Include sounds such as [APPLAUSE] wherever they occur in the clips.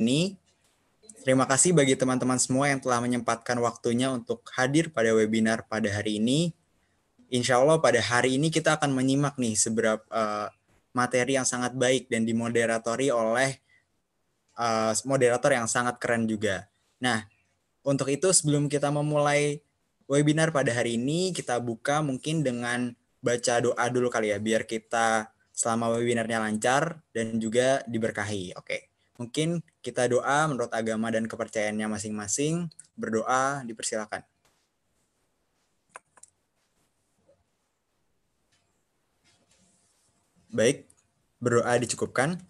ini. Terima kasih bagi teman-teman semua yang telah menyempatkan waktunya untuk hadir pada webinar pada hari ini. Insya Allah pada hari ini kita akan menyimak nih seberapa uh, eh, materi yang sangat baik dan dimoderatori oleh uh, moderator yang sangat keren juga. Nah, untuk itu sebelum kita memulai webinar pada hari ini, kita buka mungkin dengan baca doa dulu kali ya, biar kita selama webinarnya lancar dan juga diberkahi. Oke. Okay. Mungkin kita doa menurut agama dan kepercayaannya masing-masing. Berdoa, dipersilakan. Baik, berdoa dicukupkan.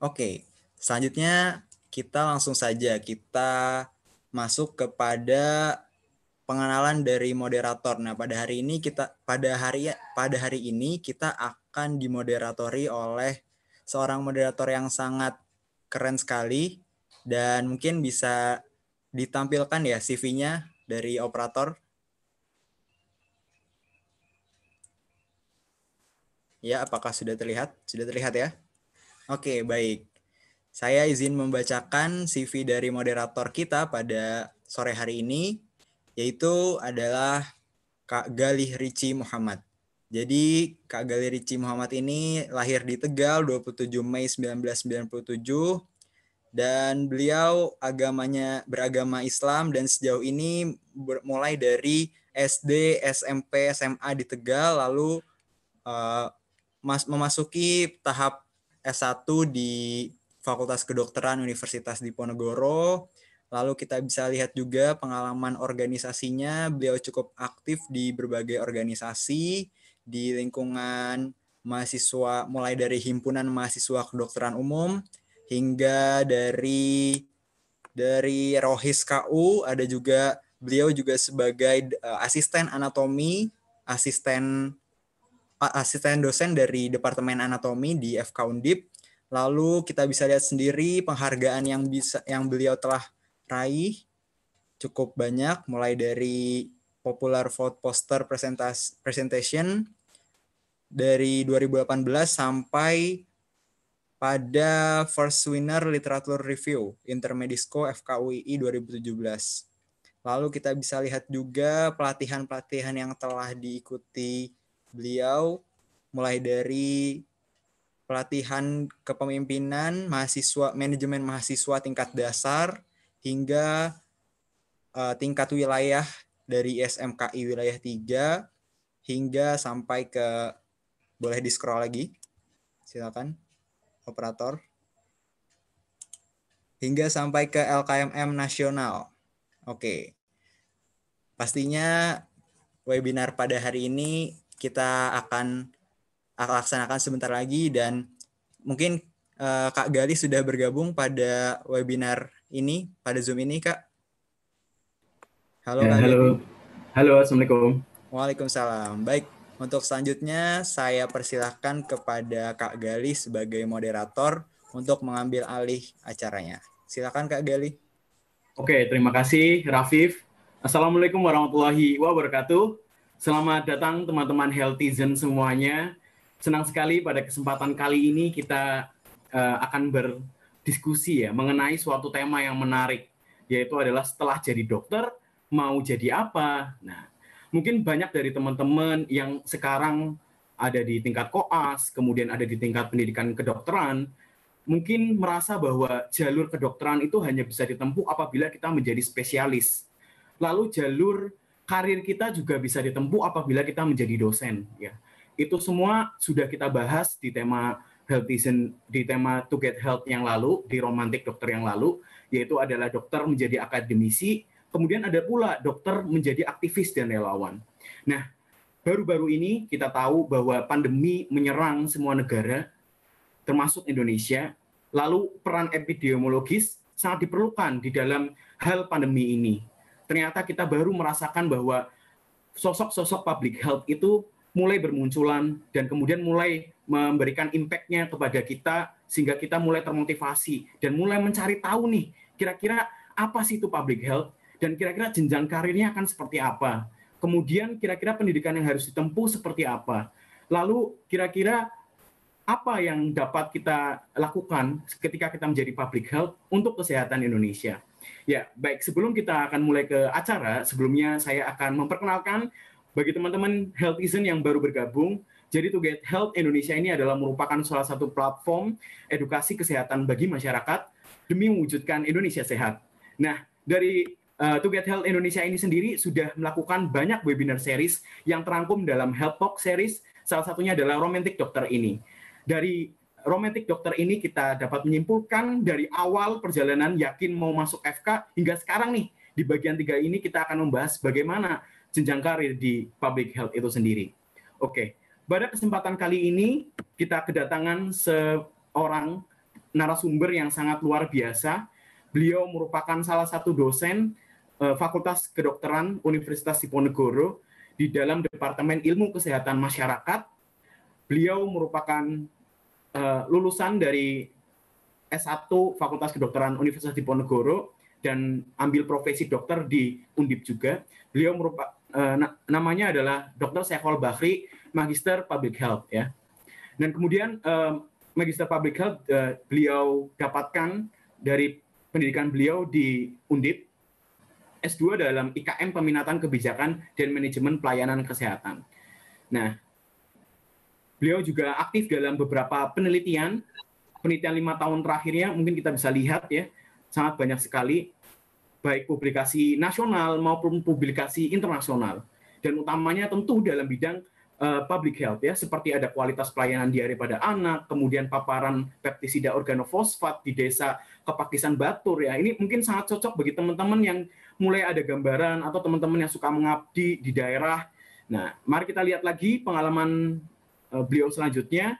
Oke, selanjutnya kita langsung saja kita masuk kepada pengenalan dari moderator. Nah, pada hari ini kita pada hari pada hari ini kita akan dimoderatori oleh seorang moderator yang sangat keren sekali dan mungkin bisa ditampilkan ya CV-nya dari operator. Ya, apakah sudah terlihat? Sudah terlihat ya? Oke, baik. Saya izin membacakan CV dari moderator kita pada sore hari ini, yaitu adalah Kak Galih Ricci Muhammad. Jadi Kak Galeri Ricci Muhammad ini lahir di Tegal 27 Mei 1997 dan beliau agamanya beragama Islam dan sejauh ini mulai dari SD, SMP, SMA di Tegal lalu uh, mas, memasuki tahap S1 di Fakultas Kedokteran Universitas Diponegoro. Lalu kita bisa lihat juga pengalaman organisasinya, beliau cukup aktif di berbagai organisasi di lingkungan mahasiswa mulai dari himpunan mahasiswa kedokteran umum hingga dari dari Rohis KU ada juga beliau juga sebagai eh, asisten anatomi asisten asisten dosen dari departemen anatomi di FK Undip lalu kita bisa lihat sendiri penghargaan yang bisa yang beliau telah raih cukup banyak mulai dari popular vote poster presentas presentation dari 2018 sampai pada First Winner Literature Review Intermedisco FKUII 2017. Lalu kita bisa lihat juga pelatihan-pelatihan yang telah diikuti beliau mulai dari pelatihan kepemimpinan mahasiswa manajemen mahasiswa tingkat dasar hingga uh, tingkat wilayah dari SMKI wilayah 3 hingga sampai ke boleh di scroll lagi. Silakan operator. Hingga sampai ke LKMM nasional. Oke. Pastinya webinar pada hari ini kita akan laksanakan sebentar lagi dan mungkin uh, Kak Gali sudah bergabung pada webinar ini, pada Zoom ini, Kak. Halo, ya, Halo. Halo, Assalamualaikum. Waalaikumsalam. Baik, untuk selanjutnya, saya persilahkan kepada Kak Gali sebagai moderator untuk mengambil alih acaranya. Silakan Kak Gali. Oke, terima kasih Rafif. Assalamualaikum warahmatullahi wabarakatuh. Selamat datang teman-teman healthizen semuanya. Senang sekali pada kesempatan kali ini kita uh, akan berdiskusi ya mengenai suatu tema yang menarik yaitu adalah setelah jadi dokter mau jadi apa. Nah, mungkin banyak dari teman-teman yang sekarang ada di tingkat koas, kemudian ada di tingkat pendidikan kedokteran, mungkin merasa bahwa jalur kedokteran itu hanya bisa ditempuh apabila kita menjadi spesialis. Lalu jalur karir kita juga bisa ditempuh apabila kita menjadi dosen, ya. Itu semua sudah kita bahas di tema healthism di tema to get health yang lalu, di romantic dokter yang lalu, yaitu adalah dokter menjadi akademisi, Kemudian ada pula dokter menjadi aktivis dan relawan. Nah, baru-baru ini kita tahu bahwa pandemi menyerang semua negara, termasuk Indonesia. Lalu peran epidemiologis sangat diperlukan di dalam hal pandemi ini. Ternyata kita baru merasakan bahwa sosok-sosok public health itu mulai bermunculan dan kemudian mulai memberikan impact-nya kepada kita sehingga kita mulai termotivasi dan mulai mencari tahu nih kira-kira apa sih itu public health dan kira-kira jenjang karirnya akan seperti apa. Kemudian kira-kira pendidikan yang harus ditempuh seperti apa. Lalu kira-kira apa yang dapat kita lakukan ketika kita menjadi public health untuk kesehatan Indonesia. Ya, baik sebelum kita akan mulai ke acara, sebelumnya saya akan memperkenalkan bagi teman-teman healthizen yang baru bergabung, jadi To Get Health Indonesia ini adalah merupakan salah satu platform edukasi kesehatan bagi masyarakat demi mewujudkan Indonesia sehat. Nah, dari uh, To Get Health Indonesia ini sendiri sudah melakukan banyak webinar series yang terangkum dalam Health Talk series, salah satunya adalah Romantic Dokter ini. Dari Romantic Dokter ini kita dapat menyimpulkan dari awal perjalanan Yakin mau masuk FK hingga sekarang nih, di bagian tiga ini kita akan membahas bagaimana jenjang karir di public health itu sendiri. Oke, pada kesempatan kali ini kita kedatangan seorang narasumber yang sangat luar biasa. Beliau merupakan salah satu dosen Eh, Fakultas Kedokteran Universitas Diponegoro di dalam Departemen Ilmu Kesehatan Masyarakat. Beliau merupakan eh, lulusan dari S1 Fakultas Kedokteran Universitas Diponegoro dan ambil profesi dokter di Undip juga. Beliau merupakan eh, namanya adalah Dr. Sehol Bakri, Magister Public Health ya. Dan kemudian Magister Public Health beliau dapatkan dari pendidikan beliau di Undip S2 dalam IKM Peminatan Kebijakan dan Manajemen Pelayanan Kesehatan. Nah, beliau juga aktif dalam beberapa penelitian, penelitian lima tahun terakhirnya mungkin kita bisa lihat ya, sangat banyak sekali, baik publikasi nasional maupun publikasi internasional. Dan utamanya tentu dalam bidang uh, public health ya, seperti ada kualitas pelayanan diare pada anak, kemudian paparan peptisida organofosfat di desa Kepakisan Batur ya. Ini mungkin sangat cocok bagi teman-teman yang mulai ada gambaran atau teman-teman yang suka mengabdi di daerah. Nah, mari kita lihat lagi pengalaman eh, beliau selanjutnya.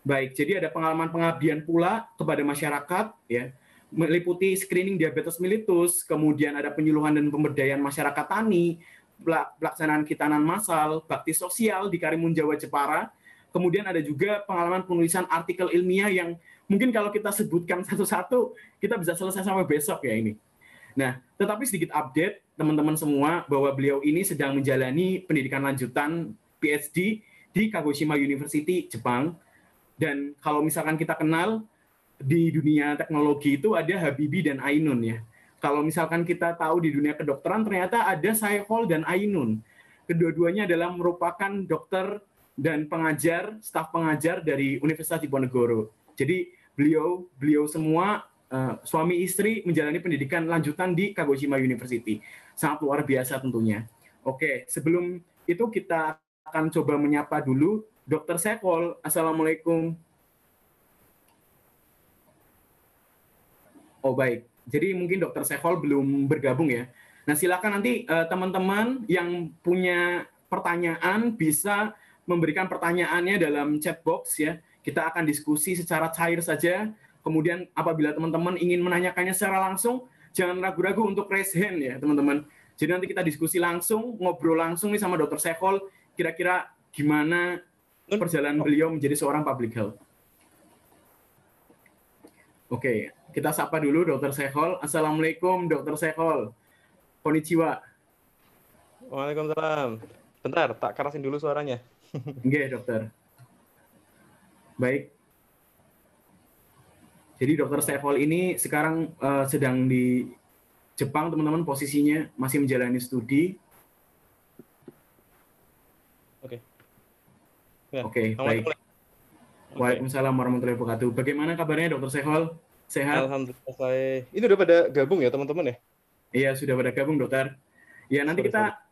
Baik, jadi ada pengalaman pengabdian pula kepada masyarakat ya meliputi screening diabetes mellitus, kemudian ada penyuluhan dan pemberdayaan masyarakat tani, pelaksanaan kitanan massal, bakti sosial di Karimun Jawa Jepara. Kemudian ada juga pengalaman penulisan artikel ilmiah yang mungkin kalau kita sebutkan [LAUGHS] satu-satu kita bisa selesai sampai besok ya ini. Nah, tetapi sedikit update teman-teman semua bahwa beliau ini sedang menjalani pendidikan lanjutan PhD di Kagoshima University, Jepang. Dan kalau misalkan kita kenal di dunia teknologi itu ada Habibi dan Ainun ya. Kalau misalkan kita tahu di dunia kedokteran ternyata ada Saiful dan Ainun. Kedua-duanya adalah merupakan dokter dan pengajar, staf pengajar dari Universitas Diponegoro. Jadi beliau beliau semua uh, suami istri menjalani pendidikan lanjutan di Kagoshima University. Sangat luar biasa tentunya. Oke, sebelum itu kita akan coba menyapa dulu Dr. Sekol. Assalamualaikum. Oh baik, jadi mungkin Dr. Sekol belum bergabung ya. Nah silakan nanti eh, teman-teman uh, teman -teman yang punya pertanyaan bisa memberikan pertanyaannya dalam chat box ya kita akan diskusi secara cair saja. Kemudian apabila teman-teman ingin menanyakannya secara langsung, jangan ragu-ragu untuk raise hand ya teman-teman. Jadi nanti kita diskusi langsung, ngobrol langsung nih sama Dokter Sekol, kira-kira gimana perjalanan beliau menjadi seorang public health. Oke, kita sapa dulu Dokter Sekol. Assalamualaikum Dokter Sekol. Konnichiwa. Waalaikumsalam. Bentar, tak kerasin dulu suaranya. Oke, dokter. Baik. Jadi Dokter Stefol ini sekarang uh, sedang di Jepang, teman-teman, posisinya masih menjalani studi. Oke. Ya, Oke, baik. Mulai. Waalaikumsalam warahmatullahi wabarakatuh. Bagaimana kabarnya Dokter Sehol? Sehat? Alhamdulillah saya. Ini udah pada gabung ya teman-teman ya? Iya sudah pada gabung dokter. Ya nanti kita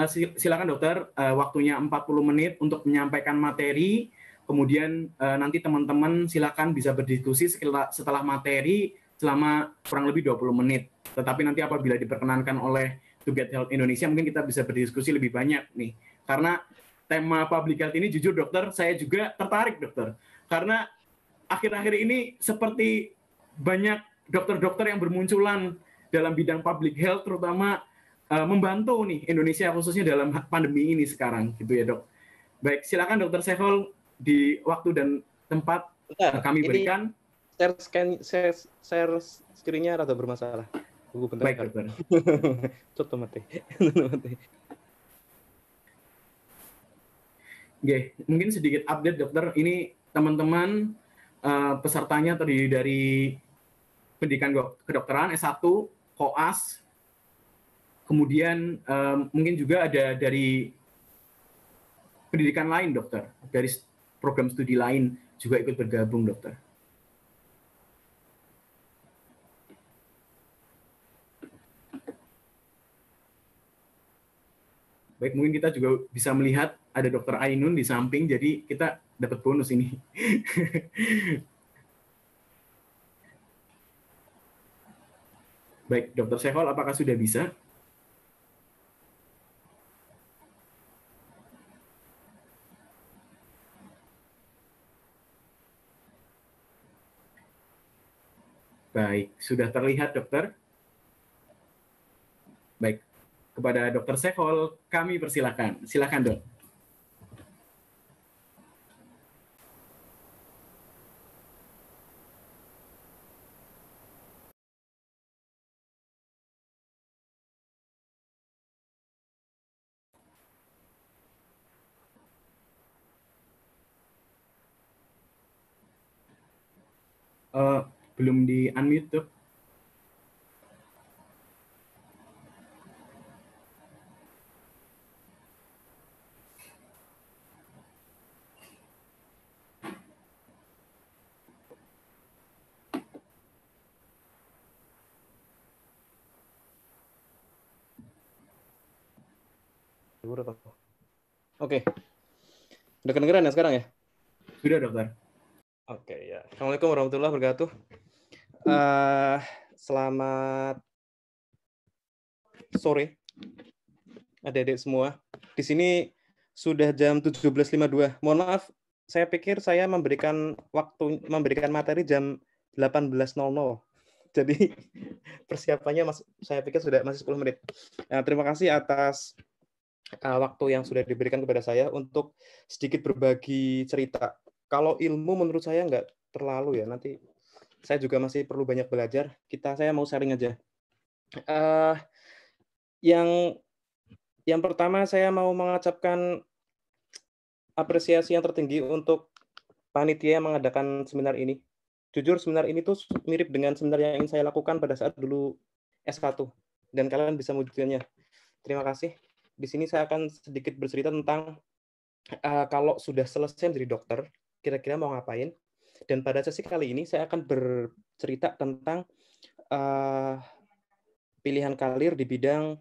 eh, silakan dokter eh, waktunya 40 menit untuk menyampaikan materi Kemudian uh, nanti teman-teman silakan bisa berdiskusi setelah, setelah materi selama kurang lebih 20 menit. Tetapi nanti apabila diperkenankan oleh To Get Health Indonesia mungkin kita bisa berdiskusi lebih banyak nih. Karena tema public health ini jujur dokter, saya juga tertarik dokter. Karena akhir-akhir ini seperti banyak dokter-dokter yang bermunculan dalam bidang public health terutama uh, membantu nih Indonesia khususnya dalam pandemi ini sekarang gitu ya dok. Baik silakan dokter Sehol di waktu dan tempat bentar, eh, kami ini berikan. Share scan share, share screen rada bermasalah. Tunggu bentar. Baik, bentar. Contoh mati. mati. Oke, mungkin sedikit update dokter. Ini teman-teman uh, pesertanya tadi dari pendidikan kedokteran S1, koas, kemudian um, mungkin juga ada dari pendidikan lain dokter, dari program studi lain juga ikut bergabung, dokter? Baik, mungkin kita juga bisa melihat ada dokter Ainun di samping, jadi kita dapat bonus ini. [LAUGHS] Baik, dokter Sehol, apakah sudah bisa? Baik, sudah terlihat dokter? Baik, kepada dokter Sehol kami persilakan Silakan dok. Uh, belum di unmute dok Oke. Okay. Udah kedengeran ya sekarang ya? Sudah, Dokter. Oke, okay, ya. Assalamualaikum warahmatullahi wabarakatuh. Uh, selamat sore adik-adik semua. Di sini sudah jam 17.52. Mohon maaf, saya pikir saya memberikan waktu memberikan materi jam 18.00. Jadi [LAUGHS] persiapannya mas, saya pikir sudah masih 10 menit. Nah, terima kasih atas uh, waktu yang sudah diberikan kepada saya untuk sedikit berbagi cerita. Kalau ilmu menurut saya nggak terlalu ya nanti saya juga masih perlu banyak belajar. Kita saya mau sharing aja. Uh, yang yang pertama saya mau mengucapkan apresiasi yang tertinggi untuk panitia yang mengadakan seminar ini. Jujur seminar ini tuh mirip dengan seminar yang ingin saya lakukan pada saat dulu S1 dan kalian bisa mewujudkannya. Terima kasih. Di sini saya akan sedikit bercerita tentang uh, kalau sudah selesai menjadi dokter, kira-kira mau ngapain? Dan pada sesi kali ini saya akan bercerita tentang uh, pilihan karir di bidang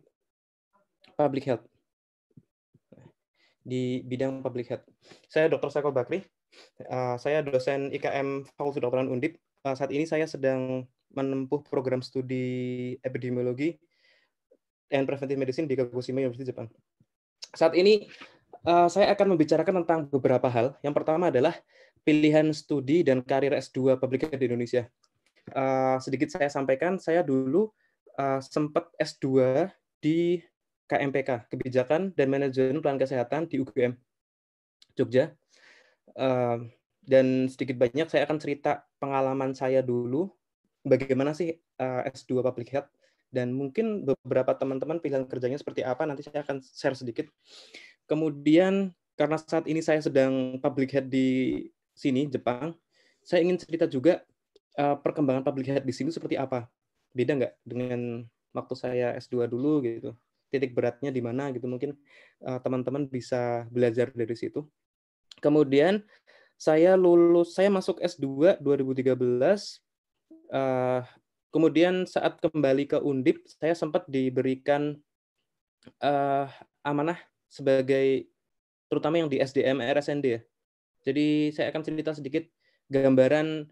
public health. Di bidang public health. Saya Dr. Saiko Bakri. Uh, saya dosen IKM Fakultas Kedokteran Undip. Uh, saat ini saya sedang menempuh program studi epidemiologi and preventive medicine di Kagoshima University Jepang. Saat ini uh, saya akan membicarakan tentang beberapa hal. Yang pertama adalah pilihan studi dan karir S2 public publik di Indonesia. Uh, sedikit saya sampaikan, saya dulu uh, eh, sempat S2 di KMPK, Kebijakan dan Manajemen Pelan Kesehatan di UGM Jogja. Uh, dan sedikit banyak saya akan cerita pengalaman saya dulu, bagaimana sih uh, S2 Public Health, dan mungkin beberapa teman-teman pilihan kerjanya seperti apa, nanti saya akan share sedikit. Kemudian karena saat ini saya sedang public head di sini Jepang, saya ingin cerita juga uh, perkembangan public health di sini seperti apa. Beda nggak dengan waktu saya S2 dulu gitu. Titik beratnya di mana gitu mungkin eh, teman-teman uh, bisa belajar dari situ. Kemudian saya lulus, saya masuk S2 2013. Uh, kemudian saat kembali ke Undip, saya sempat diberikan uh, amanah sebagai terutama yang di SDM RSND ya jadi saya akan cerita sedikit gambaran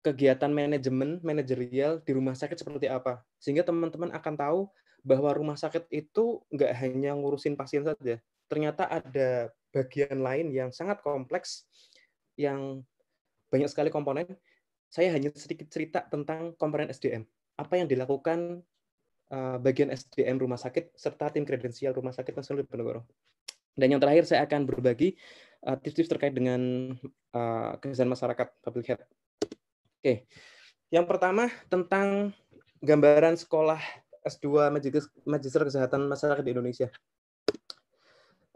kegiatan manajemen manajerial di rumah sakit seperti apa. Sehingga teman-teman akan tahu bahwa rumah sakit itu nggak hanya ngurusin pasien saja. Ternyata ada bagian lain yang sangat kompleks yang banyak sekali komponen. Saya hanya sedikit cerita tentang komponen SDM. Apa yang dilakukan eh, bagian SDM rumah sakit serta tim kredensial rumah sakit Nasional di Dan yang terakhir saya akan berbagi Eh, tips-tips uh, terkait dengan uh, eh, kesehatan masyarakat public health. Oke, okay. yang pertama tentang gambaran sekolah S2 Magister, Kesehatan Masyarakat di Indonesia.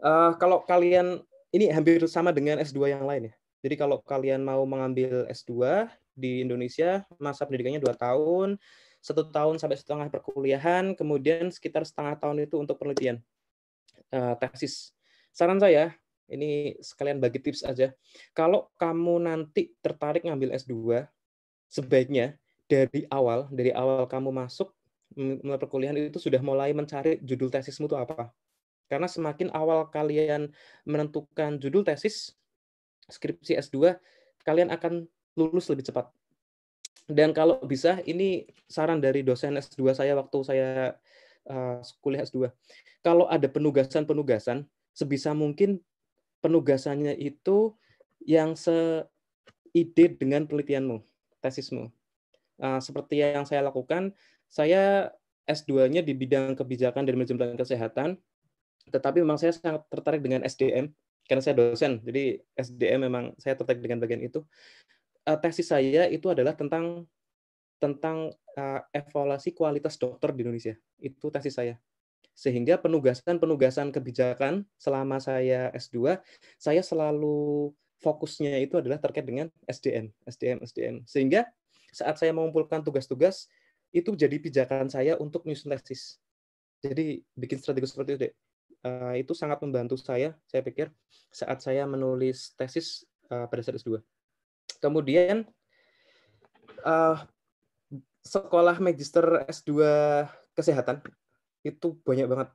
Uh, kalau kalian ini hampir sama dengan S2 yang lain ya. Jadi kalau kalian mau mengambil S2 di Indonesia, masa pendidikannya dua tahun, satu tahun sampai setengah perkuliahan, kemudian sekitar setengah tahun itu untuk penelitian uh, tesis. Saran saya, ini sekalian bagi tips aja. Kalau kamu nanti tertarik ngambil S2, sebaiknya dari awal, dari awal kamu masuk mulai perkuliahan itu sudah mulai mencari judul tesismu itu apa. Karena semakin awal kalian menentukan judul tesis, skripsi S2, kalian akan lulus lebih cepat. Dan kalau bisa, ini saran dari dosen S2 saya waktu saya uh, kuliah S2. Kalau ada penugasan-penugasan, sebisa mungkin penugasannya itu yang seide dengan penelitianmu, tesismu. Uh, seperti yang saya lakukan, saya S2-nya di bidang kebijakan dan manajemen kesehatan, tetapi memang saya sangat tertarik dengan SDM, karena saya dosen, jadi SDM memang saya tertarik dengan bagian itu. Ah, tesis saya itu adalah tentang tentang ah, evaluasi kualitas dokter di Indonesia. Itu tesis saya. Sehingga penugasan-penugasan kebijakan selama saya S2, saya selalu fokusnya itu adalah terkait dengan SDM, SDM, SDM. Sehingga saat saya mengumpulkan tugas-tugas, itu jadi pijakan saya untuk nyusun tesis. Jadi bikin strategi seperti itu, eh, itu sangat membantu saya, saya pikir, saat saya menulis tesis eh, pada saat S2. Kemudian, eh, sekolah magister S2 kesehatan itu banyak banget.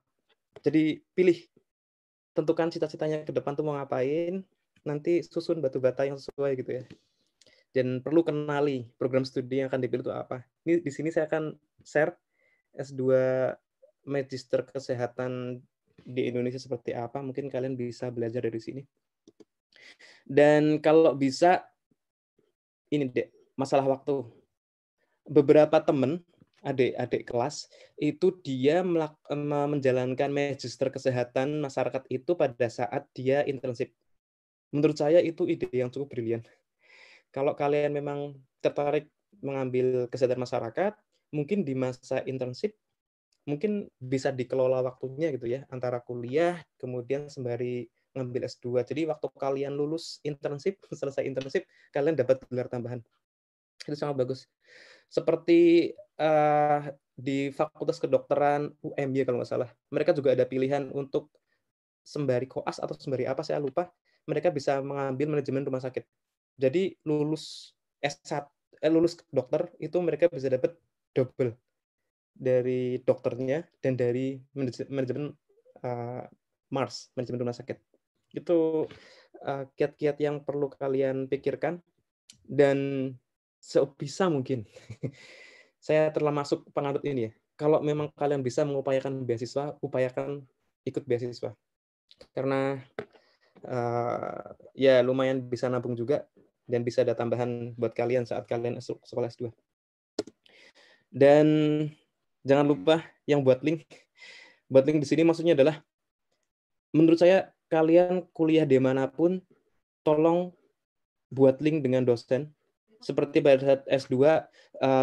Jadi pilih tentukan cita-citanya ke depan tuh mau ngapain, nanti susun batu bata yang sesuai gitu ya. Dan perlu kenali program studi yang akan dipilih itu apa. Ini di sini saya akan share S2 Magister Kesehatan di Indonesia seperti apa, mungkin kalian bisa belajar dari sini. Dan kalau bisa ini deh, masalah waktu. Beberapa temen adik-adik kelas itu dia eh, menjalankan magister kesehatan masyarakat itu pada saat dia internship. Menurut saya itu ide yang cukup brilian. Kalau kalian memang tertarik mengambil kesehatan masyarakat, mungkin di masa internship mungkin bisa dikelola waktunya gitu ya antara kuliah kemudian sembari ngambil S2. Jadi waktu kalian lulus internship, [LAUGHS] selesai internship, kalian dapat gelar tambahan. Itu sangat bagus. Seperti uh, di Fakultas Kedokteran UMY kalau nggak salah. Mereka juga ada pilihan untuk sembari koas atau sembari apa saya lupa. Mereka bisa mengambil manajemen rumah sakit. Jadi lulus S1 eh, lulus dokter itu mereka bisa dapat double dari dokternya dan dari manajemen uh, Mars, manajemen rumah sakit. Itu eh, kiat-kiat uh, kiat -kiat yang perlu kalian pikirkan dan sebisa mungkin [LAUGHS] saya masuk penganut ini ya. Kalau memang kalian bisa mengupayakan beasiswa, upayakan ikut beasiswa. Karena uh, ya lumayan bisa nabung juga dan bisa ada tambahan buat kalian saat kalian sekolah S2. Dan jangan lupa yang buat link. Buat link di sini maksudnya adalah menurut saya kalian kuliah di manapun tolong buat link dengan dosen seperti pada saat S2, eh,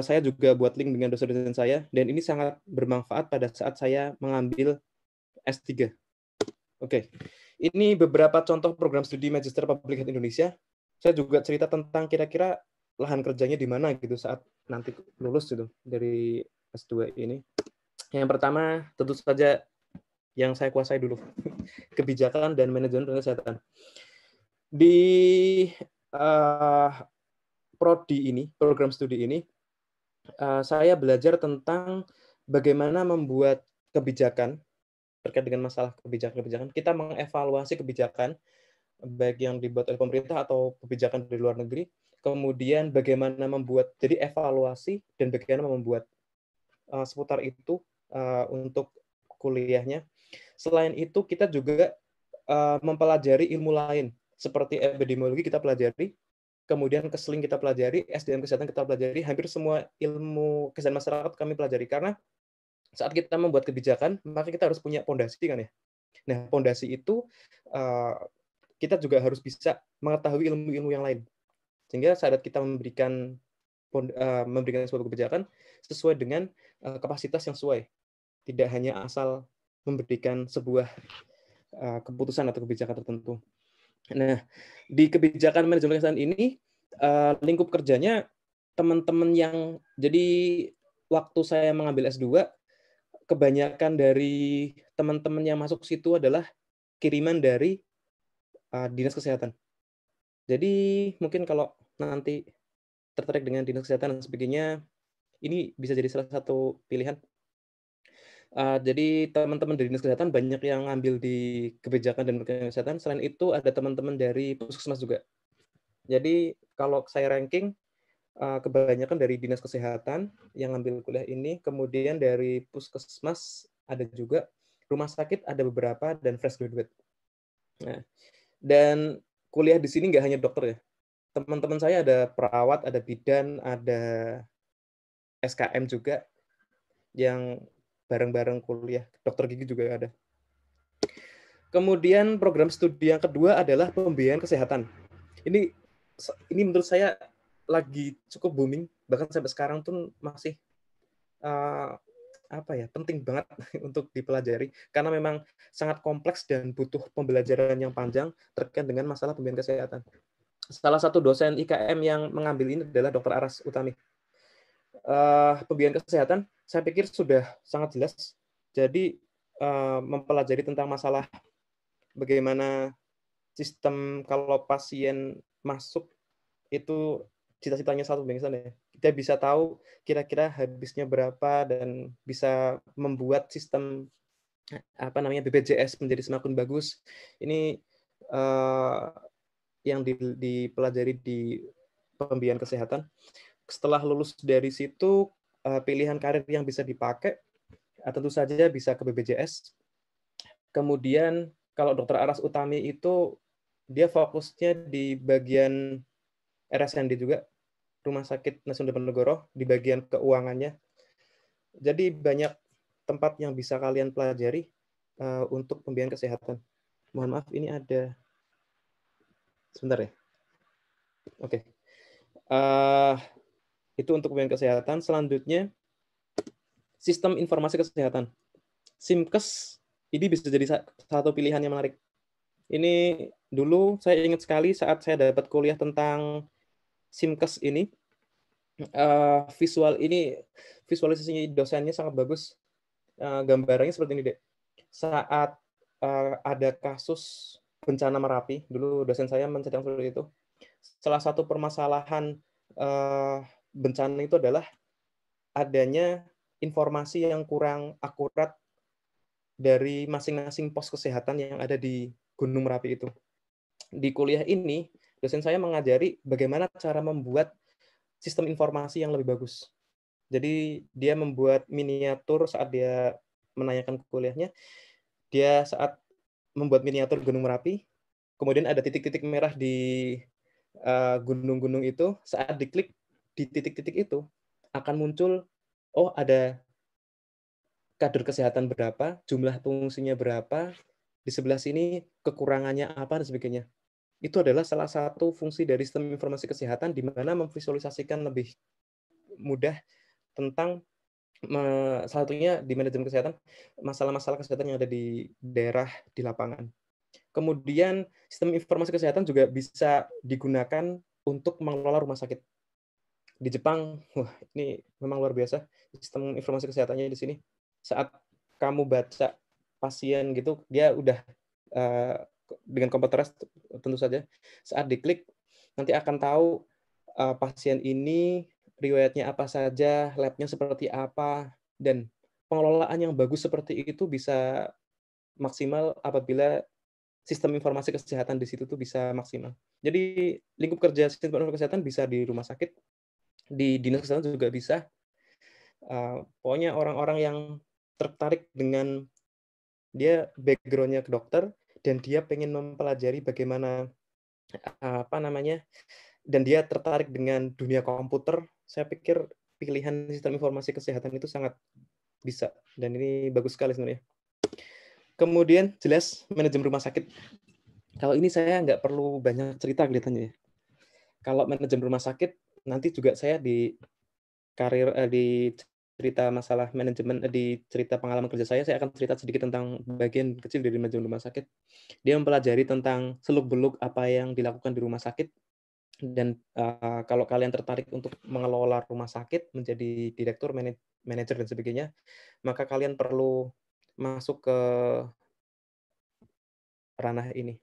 saya juga buat link dengan dosen-dosen saya, dan ini sangat bermanfaat pada saat saya mengambil S3. Oke, okay. ini beberapa contoh program studi Magister Public Health Indonesia. Saya juga cerita tentang kira-kira lahan kerjanya di mana gitu saat nanti lulus gitu dari S2 ini. Yang pertama tentu saja yang saya kuasai dulu [LAUGHS] kebijakan dan manajemen kesehatan. Di uh, prodi ini, program studi ini, eh, saya belajar tentang bagaimana membuat kebijakan terkait dengan masalah kebijakan-kebijakan. Kita mengevaluasi kebijakan baik yang dibuat oleh pemerintah atau kebijakan dari luar negeri. Kemudian bagaimana membuat jadi evaluasi dan bagaimana membuat eh, seputar itu eh, untuk kuliahnya. Selain itu kita juga mempelajari ilmu lain seperti epidemiologi kita pelajari kemudian keseling kita pelajari, SDM kesehatan kita pelajari, hampir semua ilmu kesehatan masyarakat kami pelajari karena saat kita membuat kebijakan, maka kita harus punya pondasi kan ya. Nah, pondasi itu eh, kita juga harus bisa mengetahui ilmu-ilmu yang lain. Sehingga saat kita memberikan uh, memberikan sebuah kebijakan sesuai dengan eh, kapasitas yang sesuai. Tidak hanya asal memberikan sebuah keputusan atau kebijakan tertentu. Nah, di kebijakan manajemen kesehatan ini eh, lingkup kerjanya teman-teman yang jadi waktu saya mengambil S2 kebanyakan dari teman-teman yang masuk situ adalah kiriman dari eh, dinas kesehatan. Jadi mungkin kalau nanti tertarik dengan dinas kesehatan dan sebagainya, ini bisa jadi salah satu pilihan Uh, jadi teman-teman dari dinas kesehatan banyak yang ngambil di kebijakan dan kebijakan kesehatan. Selain itu ada teman-teman dari puskesmas juga. Jadi kalau saya ranking uh, kebanyakan dari dinas kesehatan yang ngambil kuliah ini, kemudian dari puskesmas ada juga, rumah sakit ada beberapa dan fresh graduate. Nah, dan kuliah di sini nggak hanya dokter ya. Teman-teman saya ada perawat, ada bidan, ada SKM juga yang bareng-bareng kuliah. Dokter gigi juga ada. Kemudian program studi yang kedua adalah pembiayaan kesehatan. Ini ini menurut saya lagi cukup booming bahkan sampai sekarang tuh masih uh, apa ya penting banget [LAUGHS] untuk dipelajari karena memang sangat kompleks dan butuh pembelajaran yang panjang terkait dengan masalah pembiayaan kesehatan. Salah satu dosen IKM yang mengambil ini adalah Dr. Aras Utami uh, pembiayaan kesehatan saya pikir sudah sangat jelas. Jadi uh, mempelajari tentang masalah bagaimana sistem kalau pasien masuk itu cita-citanya satu bingkisan ya. Kita bisa tahu kira-kira habisnya berapa dan bisa membuat sistem apa namanya BPJS menjadi semakin bagus. Ini uh, yang dipelajari di pembiayaan kesehatan setelah lulus dari situ eh, pilihan karir yang bisa dipakai eh, tentu saja bisa ke BPJS. Kemudian kalau Dokter Aras Utami itu dia fokusnya di bagian RSND juga Rumah Sakit Nasional Diponegoro di bagian keuangannya. Jadi banyak tempat yang bisa kalian pelajari eh, untuk pembiayaan kesehatan. Mohon maaf ini ada sebentar ya. Oke. Okay. Uh, itu untuk pemain kesehatan. Selanjutnya, sistem informasi kesehatan. SIMKES ini bisa jadi satu pilihan yang menarik. Ini dulu saya ingat sekali saat saya dapat kuliah tentang SIMKES ini, uh, visual ini visualisasinya dosennya sangat bagus. Uh, gambarannya seperti ini deh. Saat eh, ada kasus bencana Merapi, dulu dosen saya menceritakan seperti itu. Salah satu permasalahan bencana itu adalah adanya informasi yang kurang akurat dari masing-masing pos kesehatan yang ada di Gunung Merapi itu. Di kuliah ini, dosen saya mengajari bagaimana cara membuat sistem informasi yang lebih bagus. Jadi dia membuat miniatur saat dia menanyakan kuliahnya, dia saat membuat miniatur Gunung Merapi, kemudian ada titik-titik merah di eh, gunung-gunung uh, gunung -gunung itu, saat diklik di titik-titik itu akan muncul oh ada kader kesehatan berapa, jumlah pengungsinya berapa, di sebelah sini kekurangannya apa dan sebagainya. Itu adalah salah satu fungsi dari sistem informasi kesehatan di mana memvisualisasikan lebih mudah tentang salah satunya di manajemen kesehatan masalah-masalah kesehatan yang ada di daerah di lapangan. Kemudian sistem informasi kesehatan juga bisa digunakan untuk mengelola rumah sakit di Jepang, wah ini memang luar biasa sistem informasi kesehatannya di sini. Saat kamu baca pasien gitu, dia udah uh, dengan komputer tentu saja. Saat diklik nanti akan tahu uh, pasien ini riwayatnya apa saja, labnya seperti apa, dan pengelolaan yang bagus seperti itu bisa maksimal apabila sistem informasi kesehatan di situ tuh bisa maksimal. Jadi lingkup kerja sistem informasi kesehatan bisa di rumah sakit, di dinas kesehatan juga bisa. Uh, pokoknya orang-orang yang tertarik dengan dia backgroundnya ke dokter dan dia pengen mempelajari bagaimana uh, apa namanya dan dia tertarik dengan dunia komputer, saya pikir pilihan sistem informasi kesehatan itu sangat bisa dan ini bagus sekali sebenarnya. Kemudian jelas manajemen rumah sakit. Kalau ini saya nggak perlu banyak cerita kelihatannya ya. Kalau manajemen rumah sakit nanti juga saya di karir eh, di cerita masalah manajemen eh, di cerita pengalaman kerja saya saya akan cerita sedikit tentang bagian kecil dari manajemen rumah sakit. Dia mempelajari tentang seluk-beluk apa yang dilakukan di rumah sakit dan uh, kalau kalian tertarik untuk mengelola rumah sakit menjadi direktur, manajer dan sebagainya, maka kalian perlu masuk ke ranah ini.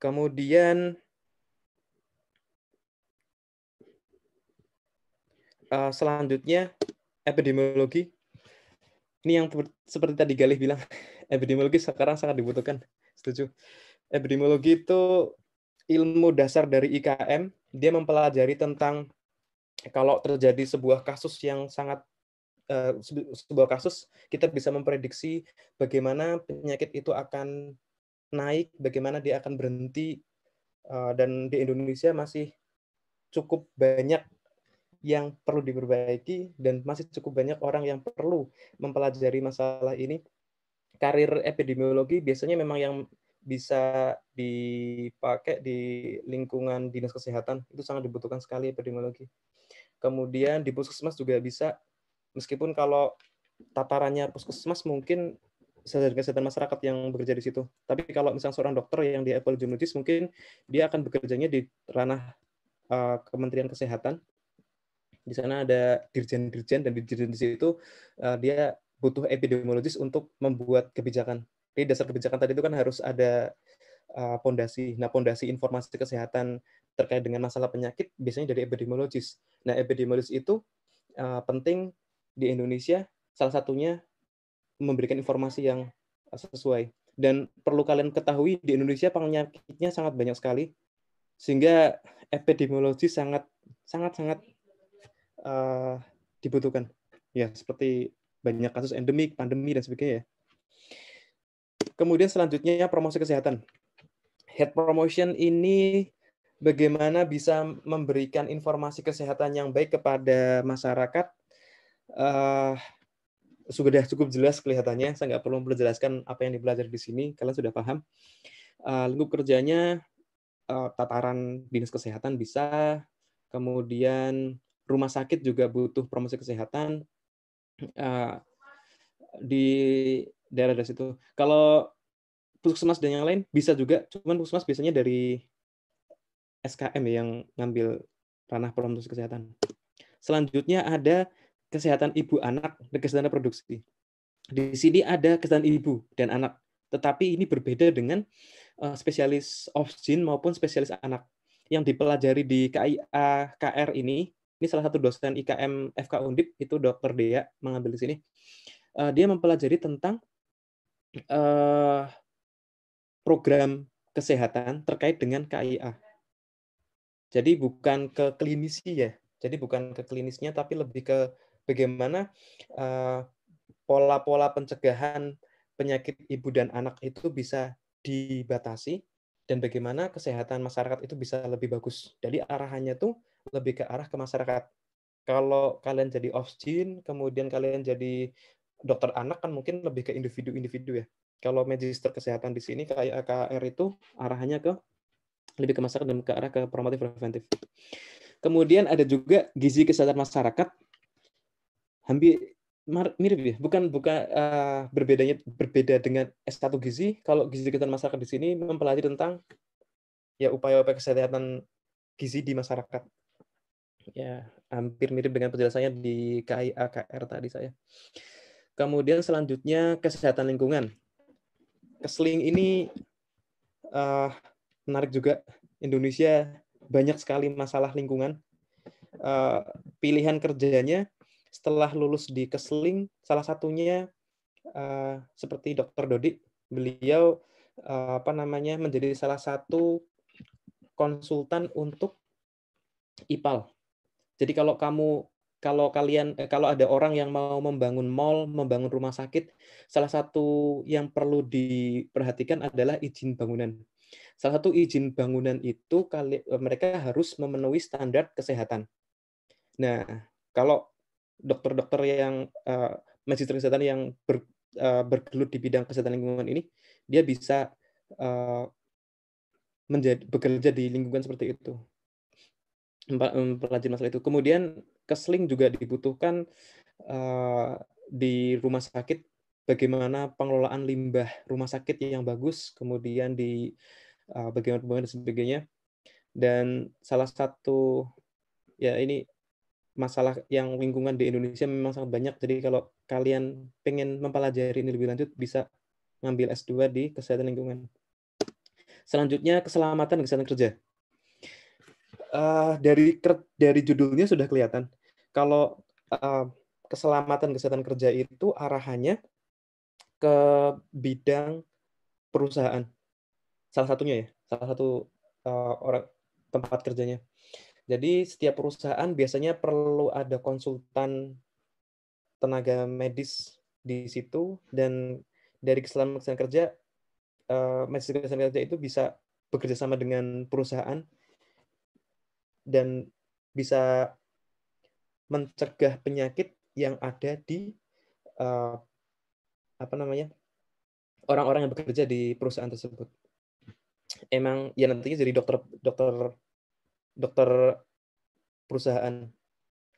Kemudian Eh, selanjutnya epidemiologi. Ini yang seperti tadi Galih bilang, [LAUGHS] epidemiologi sekarang sangat dibutuhkan. Setuju. Epidemiologi itu ilmu dasar dari IKM, dia mempelajari tentang kalau terjadi sebuah kasus yang sangat eh, sebuah kasus kita bisa memprediksi bagaimana penyakit itu akan naik, bagaimana dia akan berhenti eh, dan di Indonesia masih cukup banyak yang perlu diperbaiki dan masih cukup banyak orang yang perlu mempelajari masalah ini. Karir epidemiologi biasanya memang yang bisa dipakai di lingkungan dinas kesehatan itu sangat dibutuhkan sekali epidemiologi. Kemudian di puskesmas juga bisa meskipun kalau tatarannya puskesmas mungkin sesuai kesehatan masyarakat yang bekerja di situ. Tapi kalau misalnya seorang dokter yang di epidemiologis mungkin dia akan bekerjanya di ranah uh, Kementerian Kesehatan di sana ada dirjen-dirjen dan dirjen di situ uh, dia butuh epidemiologis untuk membuat kebijakan. Jadi dasar kebijakan tadi itu kan harus ada eh, pondasi. Uh, nah, pondasi informasi kesehatan terkait dengan masalah penyakit biasanya dari epidemiologis. Nah, epidemiologis itu uh, penting di Indonesia salah satunya memberikan informasi yang sesuai. Dan perlu kalian ketahui di Indonesia penyakitnya sangat banyak sekali sehingga epidemiologi sangat sangat sangat uh, dibutuhkan. Ya, seperti banyak kasus endemik, pandemi, dan sebagainya. Ya. Kemudian selanjutnya promosi kesehatan. head promotion ini bagaimana bisa memberikan informasi kesehatan yang baik kepada masyarakat. Uh, sudah cukup jelas kelihatannya, saya nggak perlu menjelaskan apa yang dipelajari di sini, kalian sudah paham. Uh, lingkup kerjanya, uh, tataran dinas kesehatan bisa, kemudian rumah sakit juga butuh promosi kesehatan uh, [CLEARS THROAT] di daerah-daerah situ. Kalau puskesmas dan yang lain bisa juga, cuman puskesmas biasanya dari SKM yang ngambil ranah promosi kesehatan. Selanjutnya ada kesehatan ibu anak dan kesehatan produksi. Di sini ada kesehatan ibu dan anak, tetapi ini berbeda dengan uh, spesialis ofsin maupun spesialis anak. Yang dipelajari di KIA KR ini ini salah satu dosen IKM FK Undip itu dokter Dea mengambil di sini. Uh, dia mempelajari tentang uh, program kesehatan terkait dengan KIA. Jadi bukan ke klinisi ya. Jadi bukan ke klinisnya tapi lebih ke bagaimana pola eh, pola-pola pencegahan penyakit ibu dan anak itu bisa dibatasi dan bagaimana kesehatan masyarakat itu bisa lebih bagus. Jadi arahannya tuh lebih ke arah ke masyarakat. Kalau kalian jadi ofjin, kemudian kalian jadi dokter anak kan mungkin lebih ke individu-individu ya. Kalau magister kesehatan di sini kayak AKR itu arahannya ke lebih ke masyarakat dan ke arah ke promotif preventif. Kemudian ada juga gizi kesehatan masyarakat. Hampir mirip ya, bukan bukan uh, berbedanya berbeda dengan S1 gizi. Kalau gizi kesehatan masyarakat di sini mempelajari tentang ya upaya-upaya kesehatan gizi di masyarakat. Ya, hampir mirip dengan penjelasannya di KIAKR tadi saya. Kemudian selanjutnya kesehatan lingkungan. Kesling ini uh, menarik juga. Indonesia banyak sekali masalah lingkungan. Uh, pilihan kerjanya setelah lulus di Kesling, salah satunya uh, seperti Dr. Dodi. beliau uh, apa namanya menjadi salah satu konsultan untuk IPAL jadi kalau kamu kalau kalian eh, kalau ada orang yang mau membangun mall, membangun rumah sakit, salah satu yang perlu diperhatikan adalah izin bangunan. Salah satu izin bangunan itu kali, eh, mereka harus memenuhi standar kesehatan. Nah, kalau dokter-dokter yang uh, magister kesehatan yang ber, uh, bergelut di bidang kesehatan lingkungan ini, dia bisa uh, menjadi bekerja di lingkungan seperti itu mempelajari masalah itu. Kemudian kesling juga dibutuhkan uh, di rumah sakit bagaimana pengelolaan limbah rumah sakit yang bagus, kemudian di uh, bagaimana pembangunan dan sebagainya. Dan salah satu ya ini masalah yang lingkungan di Indonesia memang sangat banyak. Jadi kalau kalian pengen mempelajari ini lebih lanjut bisa ngambil S2 di kesehatan lingkungan. Selanjutnya keselamatan kesehatan kerja uh, dari dari judulnya sudah kelihatan kalau uh, keselamatan kesehatan kerja itu arahannya ke bidang perusahaan salah satunya ya salah satu uh, orang tempat kerjanya jadi setiap perusahaan biasanya perlu ada konsultan tenaga medis di situ dan dari keselamatan kerja uh, medis kesehatan kerja itu bisa bekerja sama dengan perusahaan dan bisa mencegah penyakit yang ada di uh, apa namanya orang-orang yang bekerja di perusahaan tersebut. Emang ya nantinya jadi dokter dokter dokter perusahaan.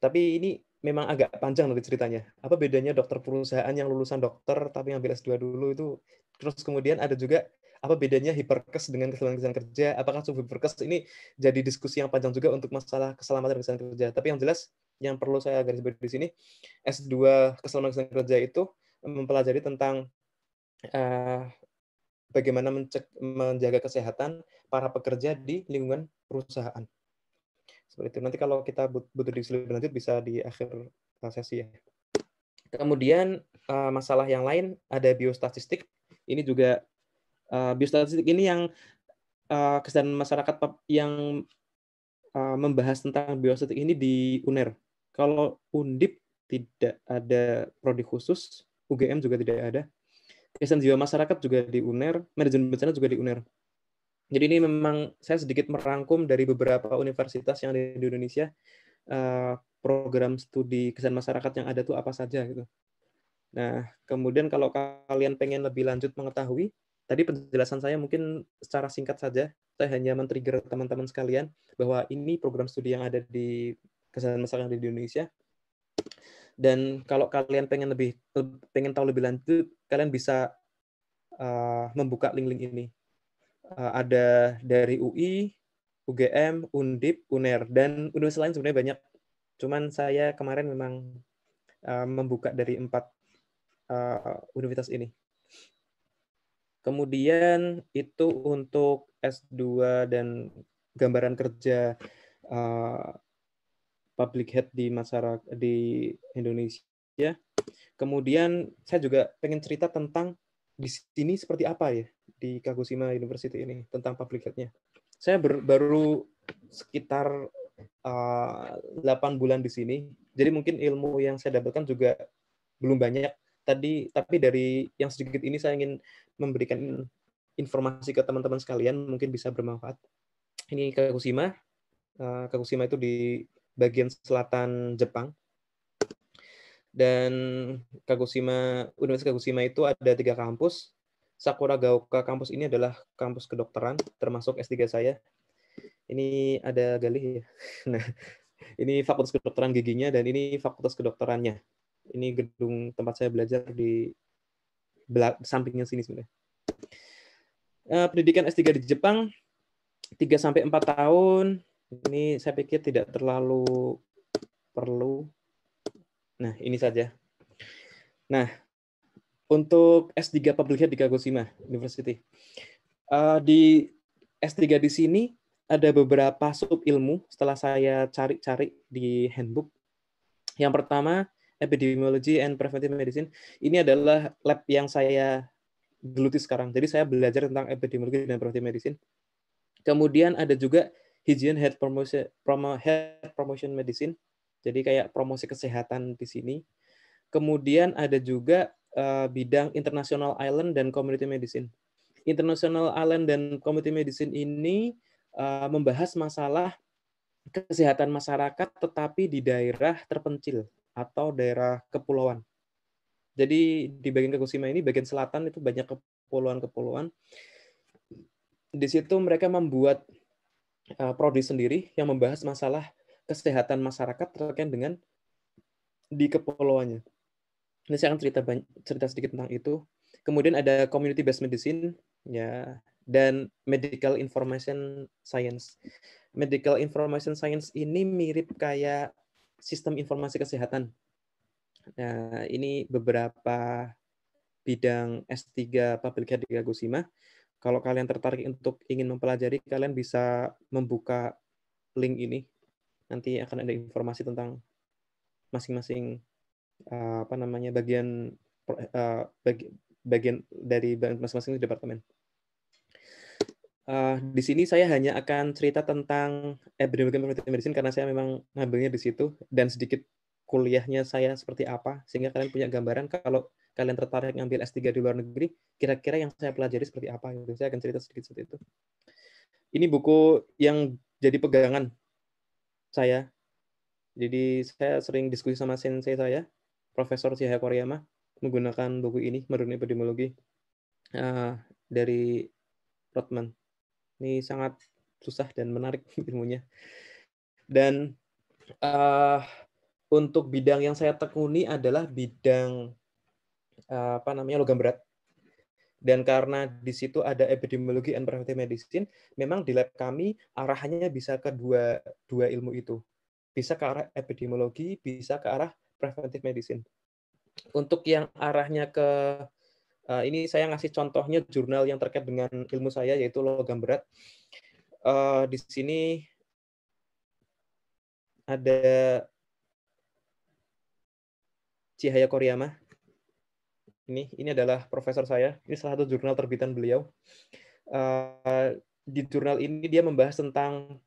Tapi ini memang agak panjang dari ceritanya. Apa bedanya dokter perusahaan yang lulusan dokter tapi yang s dua dulu itu terus kemudian ada juga apa bedanya hiperkes dengan keselamatan kesehatan kerja? Apakah sub hiperkes ini jadi diskusi yang panjang juga untuk masalah keselamatan kesehatan kerja? Tapi yang jelas yang perlu saya garis bawahi di sini S2 keselamatan kesehatan kerja itu mempelajari tentang uh, bagaimana mencek, menjaga kesehatan para pekerja di lingkungan perusahaan. Seperti itu. Nanti kalau kita butuh diskusi lebih lanjut bisa di akhir eh, sesi ya. Kemudian uh, masalah yang lain ada biostatistik. Ini juga Uh, biostatistik ini yang uh, eh, kesadaran masyarakat yang uh, membahas tentang biostatistik ini di UNER. Kalau Undip tidak ada prodi khusus, UGM juga tidak ada. Kesadaran jiwa masyarakat juga di UNER, manajemen bencana juga di UNER. Jadi ini memang saya sedikit merangkum dari beberapa universitas yang ada di Indonesia program studi kesan masyarakat yang ada tuh apa saja gitu. Nah, kemudian kalau kalian pengen lebih lanjut mengetahui, Tadi penjelasan saya mungkin secara singkat saja, saya hanya men-trigger teman-teman sekalian bahwa ini program studi yang ada di kesehatan masyarakat di Indonesia. Dan kalau kalian pengen lebih pengen tahu lebih lanjut, kalian bisa uh, membuka link-link ini. Uh, ada dari UI, UGM, Undip, UNER dan universitas lain sebenarnya banyak. Cuman saya kemarin memang uh, membuka dari empat uh, universitas ini. Kemudian itu untuk S2 dan gambaran kerja uh, public head di masyarakat di Indonesia. Kemudian saya juga pengen cerita tentang di sini seperti apa ya di Kagoshima University ini tentang public health-nya. Saya ber, baru sekitar uh, eh, 8 bulan di sini. Jadi mungkin ilmu yang saya dapatkan juga belum banyak tadi tapi dari yang sedikit ini saya ingin memberikan informasi ke teman-teman sekalian mungkin bisa bermanfaat. Ini Kagoshima. Eh, Kagoshima itu di bagian selatan Jepang. Dan Kagoshima Universitas Kagoshima itu ada tiga kampus. Sakura Gaoka kampus ini adalah kampus kedokteran, termasuk S3 saya. Ini ada Galih ya. [LAUGHS] Nah, ini fakultas kedokteran giginya dan ini fakultas kedokterannya ini gedung tempat saya belajar di sampingnya sini sebenarnya. Uh, pendidikan S3 di Jepang 3 sampai 4 tahun. Ini saya pikir tidak terlalu perlu. Nah, ini saja. Nah, untuk S3 Public Health di Kagoshima University. Uh, di S3 di sini ada beberapa sub ilmu setelah saya cari-cari di handbook. Yang pertama Epidemiology and Preventive Medicine. Ini adalah lab yang saya geluti sekarang. Jadi saya belajar tentang epidemiologi dan preventive medicine. Kemudian ada juga Hygiene Health Promotion, promo, Health Promotion Medicine. Jadi kayak promosi kesehatan di sini. Kemudian ada juga uh, bidang International Island dan Community Medicine. International Island dan Community Medicine ini uh, membahas masalah kesehatan masyarakat tetapi di daerah terpencil atau daerah kepulauan. Jadi di bagian Kagoshima ini bagian selatan itu banyak kepulauan-kepulauan. Di situ mereka membuat uh, prodi sendiri yang membahas masalah kesehatan masyarakat terkait dengan di kepulauannya. Ini saya akan cerita cerita sedikit tentang itu. Kemudian ada community based medicine ya dan medical information science. Medical information science ini mirip kayak sistem informasi kesehatan. Nah, ini beberapa bidang S3 Public Health di Kagosima. Kalau kalian tertarik untuk ingin mempelajari, kalian bisa membuka link ini. Nanti akan ada informasi tentang masing-masing eh, apa namanya bagian eh, bagian dari masing-masing departemen. Uh, di sini saya hanya akan cerita tentang epidemiologi eh, preventive medicine karena saya memang ngambilnya di situ dan sedikit kuliahnya saya seperti apa sehingga kalian punya gambaran kalau kalian tertarik ngambil S3 di luar negeri kira-kira yang saya pelajari seperti apa gitu. Saya akan cerita sedikit seperti itu. Ini buku yang jadi pegangan saya. Jadi saya sering diskusi sama sensei saya, Profesor Shihaya Koryama, menggunakan buku ini, Merun Epidemiologi, uh, eh, dari Rotman. Ini sangat susah dan menarik [LAUGHS] ilmunya. Dan uh, untuk bidang yang saya tekuni adalah bidang uh, apa namanya logam berat. Dan karena di situ ada epidemiologi and preventive medicine, memang di lab kami arahannya bisa ke dua, dua ilmu itu. Bisa ke arah epidemiologi, bisa ke arah preventive medicine. Untuk yang arahnya ke Eh, ini saya ngasih contohnya jurnal yang terkait dengan ilmu saya yaitu logam berat. Uh, di sini ada Cihaya Koryama. Ini ini adalah profesor saya. Ini salah satu jurnal terbitan beliau. Uh, di jurnal ini dia membahas tentang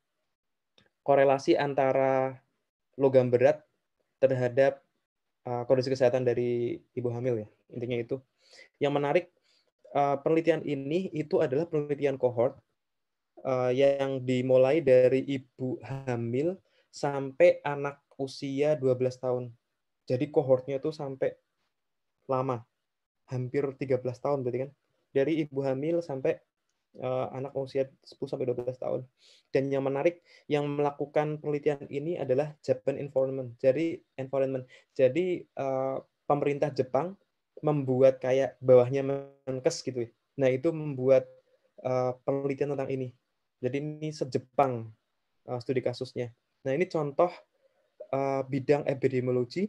korelasi antara logam berat terhadap uh, kondisi kesehatan dari ibu hamil ya. Intinya itu. Yang menarik uh, penelitian ini itu adalah penelitian kohort uh, yang dimulai dari ibu hamil sampai anak usia 12 tahun. Jadi kohortnya itu sampai lama, hampir 13 tahun berarti kan. Dari ibu hamil sampai uh, anak usia 10 sampai 12 tahun. Dan yang menarik yang melakukan penelitian ini adalah Japan Environment. Jadi environment. Jadi uh, pemerintah Jepang membuat kayak bawahnya menkes gitu ya. Nah itu membuat uh, penelitian tentang ini. Jadi ini sejepang uh, studi kasusnya. Nah ini contoh uh, bidang epidemiologi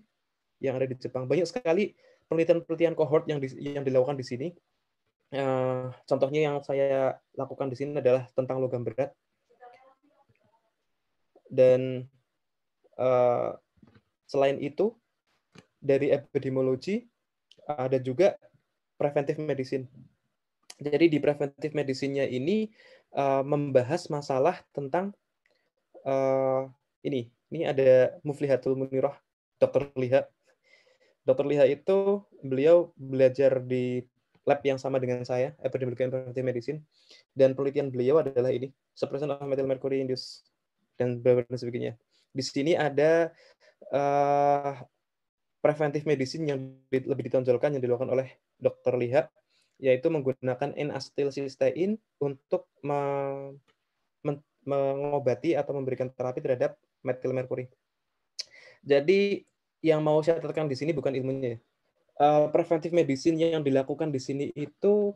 yang ada di Jepang. Banyak sekali penelitian-penelitian kohort yang di, yang dilakukan di sini. Uh, contohnya yang saya lakukan di sini adalah tentang logam berat. Dan uh, selain itu dari epidemiologi ada eh, juga preventif medicine. Jadi di preventif medicine-nya ini uh, membahas masalah tentang uh, ini. Ini ada Muflihatul Munirah, Dr. Liha. Dr. Liha itu beliau belajar di lab yang sama dengan saya, Epidemiologi and Preventive Medicine. Dan penelitian beliau adalah ini, suppression of metal mercury induced dan sebagainya. Di sini ada uh, preventif medicine yang lebih ditonjolkan yang dilakukan oleh dokter lihat yaitu menggunakan n acetyl untuk mengobati atau memberikan terapi terhadap metil Jadi yang mau saya tekankan di sini bukan ilmunya. Uh, preventif medicine yang dilakukan di sini itu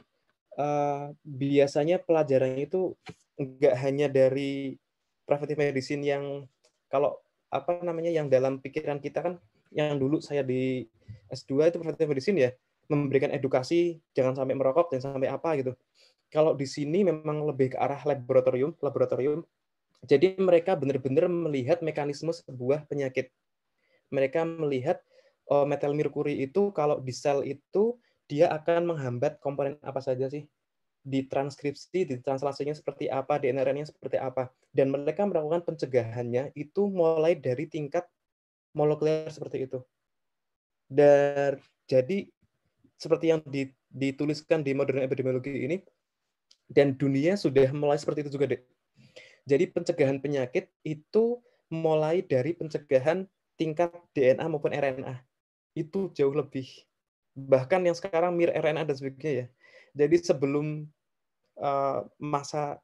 uh, biasanya pelajarannya itu enggak hanya dari preventif medicine yang kalau apa namanya yang dalam pikiran kita kan yang dulu saya di S2 itu preventive medicine ya memberikan edukasi jangan sampai merokok dan sampai apa gitu. Kalau di sini memang lebih ke arah laboratorium, laboratorium. Jadi mereka benar-benar melihat mekanisme sebuah penyakit. Mereka melihat oh, metal merkuri itu kalau di sel itu dia akan menghambat komponen apa saja sih? di transkripsi di translasinya seperti apa, DNA-nya seperti apa. Dan mereka melakukan pencegahannya itu mulai dari tingkat molekuler seperti itu. Dan jadi seperti yang dituliskan di modern epidemiologi ini, dan dunia sudah mulai seperti itu juga, Dek. Jadi pencegahan penyakit itu mulai dari pencegahan tingkat DNA maupun RNA. Itu jauh lebih. Bahkan yang sekarang mir RNA dan sebagainya ya. Jadi sebelum eh, masa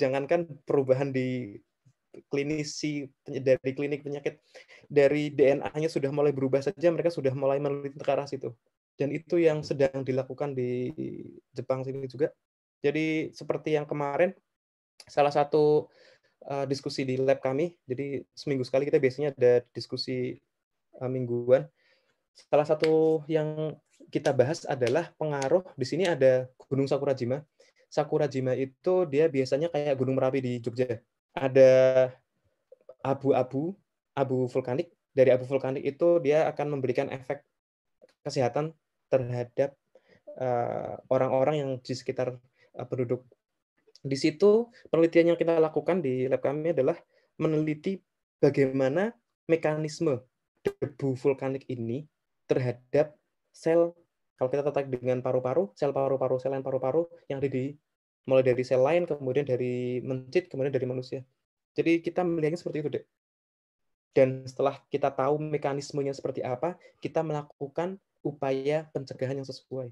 jangankan perubahan di klinisi dari klinik penyakit dari DNA-nya sudah mulai berubah saja mereka sudah mulai meneliti ke arah situ dan itu yang sedang dilakukan di Jepang sini juga jadi seperti yang kemarin salah satu uh, diskusi di lab kami jadi seminggu sekali kita biasanya ada diskusi uh, mingguan salah satu yang kita bahas adalah pengaruh di sini ada Gunung Sakurajima Sakurajima itu dia biasanya kayak Gunung Merapi di Jogja ada abu-abu, abu vulkanik. Dari abu vulkanik itu dia akan memberikan efek kesehatan terhadap eh, orang-orang uh, yang di sekitar uh, penduduk. Di situ penelitian yang kita lakukan di lab kami adalah meneliti bagaimana mekanisme debu vulkanik ini terhadap sel kalau kita tertarik dengan paru-paru, sel paru-paru, sel lain paru-paru yang ada di mulai dari sel lain kemudian dari mencit kemudian dari manusia jadi kita melihatnya seperti itu deh dan setelah kita tahu mekanismenya seperti apa kita melakukan upaya pencegahan yang sesuai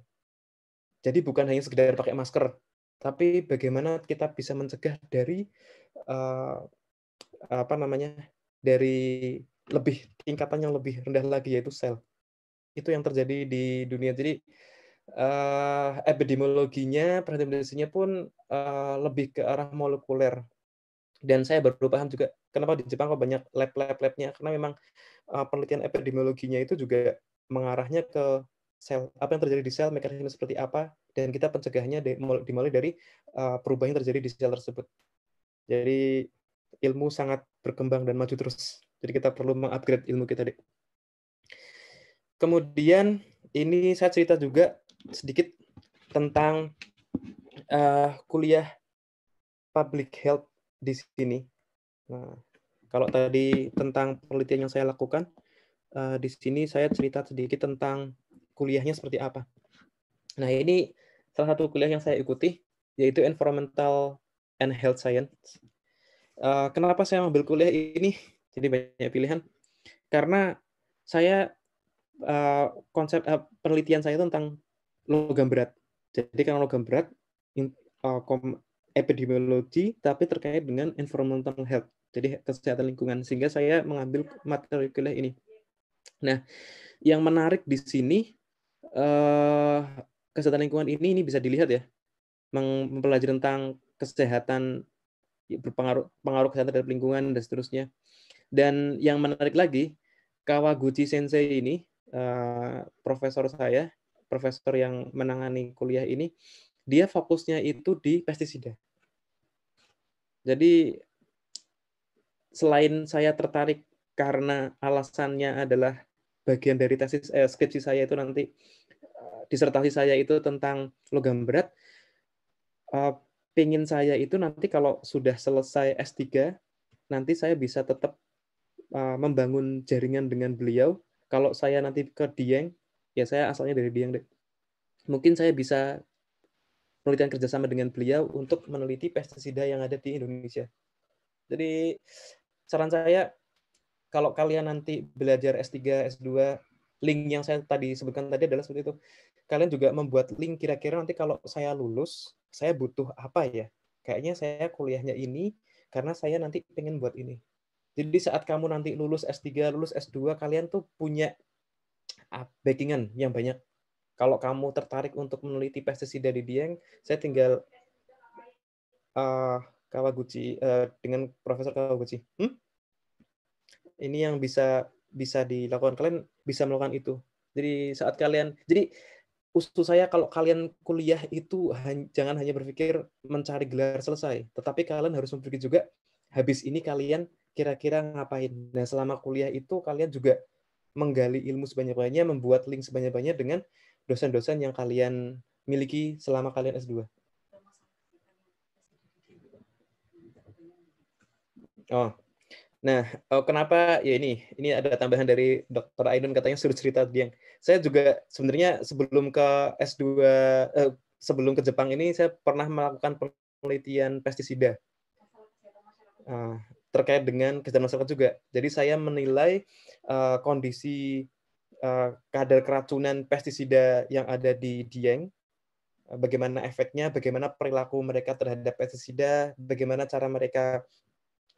jadi bukan hanya sekedar pakai masker tapi bagaimana kita bisa mencegah dari uh, apa namanya dari lebih tingkatan yang lebih rendah lagi yaitu sel itu yang terjadi di dunia jadi uh, epidemiologinya, presentasinya pun uh, lebih ke arah molekuler. Dan saya baru paham juga kenapa di Jepang kok banyak lab-lab-labnya, karena memang uh, penelitian epidemiologinya itu juga mengarahnya ke sel, apa yang terjadi di sel, mekanisme seperti apa, dan kita pencegahannya dimulai dari uh, perubahan yang terjadi di sel tersebut. Jadi ilmu sangat berkembang dan maju terus. Jadi kita perlu mengupgrade ilmu kita. Deh. Kemudian ini saya cerita juga sedikit tentang uh, kuliah public health di sini. Nah, kalau tadi tentang penelitian yang saya lakukan, uh, di sini saya cerita sedikit tentang kuliahnya seperti apa. Nah, ini salah satu kuliah yang saya ikuti, yaitu Environmental and Health Science. Uh, kenapa saya ambil kuliah ini? Jadi banyak pilihan. Karena saya uh, konsep uh, penelitian saya tentang logam berat. Jadi karena logam berat uh, epidemiologi tapi terkait dengan environmental health. Jadi kesehatan lingkungan sehingga saya mengambil materi kuliah ini. Nah, yang menarik di sini uh, kesehatan lingkungan ini ini bisa dilihat ya mempelajari tentang kesehatan ya, berpengaruh pengaruh kesehatan terhadap lingkungan dan seterusnya. Dan yang menarik lagi Kawaguchi Sensei ini uh, profesor saya profesor yang menangani kuliah ini dia fokusnya itu di pestisida. Jadi selain saya tertarik karena alasannya adalah bagian dari tesis eh, skripsi saya itu nanti eh, disertasi saya itu tentang logam berat uh, eh, pengen saya itu nanti kalau sudah selesai S3 nanti saya bisa tetap eh, membangun jaringan dengan beliau kalau saya nanti ke Dieng ya saya asalnya dari Biang, deh. mungkin saya bisa penelitian kerjasama dengan beliau untuk meneliti pestisida yang ada di Indonesia. Jadi saran saya kalau kalian nanti belajar S3, S2, link yang saya tadi sebutkan tadi adalah seperti itu. Kalian juga membuat link kira-kira nanti kalau saya lulus, saya butuh apa ya? Kayaknya saya kuliahnya ini karena saya nanti pengen buat ini. Jadi saat kamu nanti lulus S3, lulus S2, kalian tuh punya backingan yang banyak. Kalau kamu tertarik untuk meneliti pestisida di Dieng, saya tinggal uh, Kawaguchi uh, dengan Profesor Kawaguchi. Hmm? Ini yang bisa bisa dilakukan kalian bisa melakukan itu. Jadi saat kalian jadi usul saya kalau kalian kuliah itu jangan hanya berpikir mencari gelar selesai, tetapi kalian harus berpikir juga habis ini kalian kira-kira ngapain. Nah, selama kuliah itu kalian juga menggali ilmu sebanyak-banyaknya, membuat link sebanyak-banyaknya dengan dosen-dosen yang kalian miliki selama kalian S2. Oh, nah oh, kenapa ya ini ini ada tambahan dari Dr. Aidan katanya suruh cerita dia. Saya juga sebenarnya sebelum ke S2 eh, sebelum ke Jepang ini saya pernah melakukan penelitian pestisida. Ah, terkait dengan kesejahteraan masyarakat juga. Jadi saya menilai uh, kondisi uh, kadar keracunan pestisida yang ada di Dieng, eh, bagaimana efeknya, bagaimana perilaku mereka terhadap pestisida, bagaimana cara mereka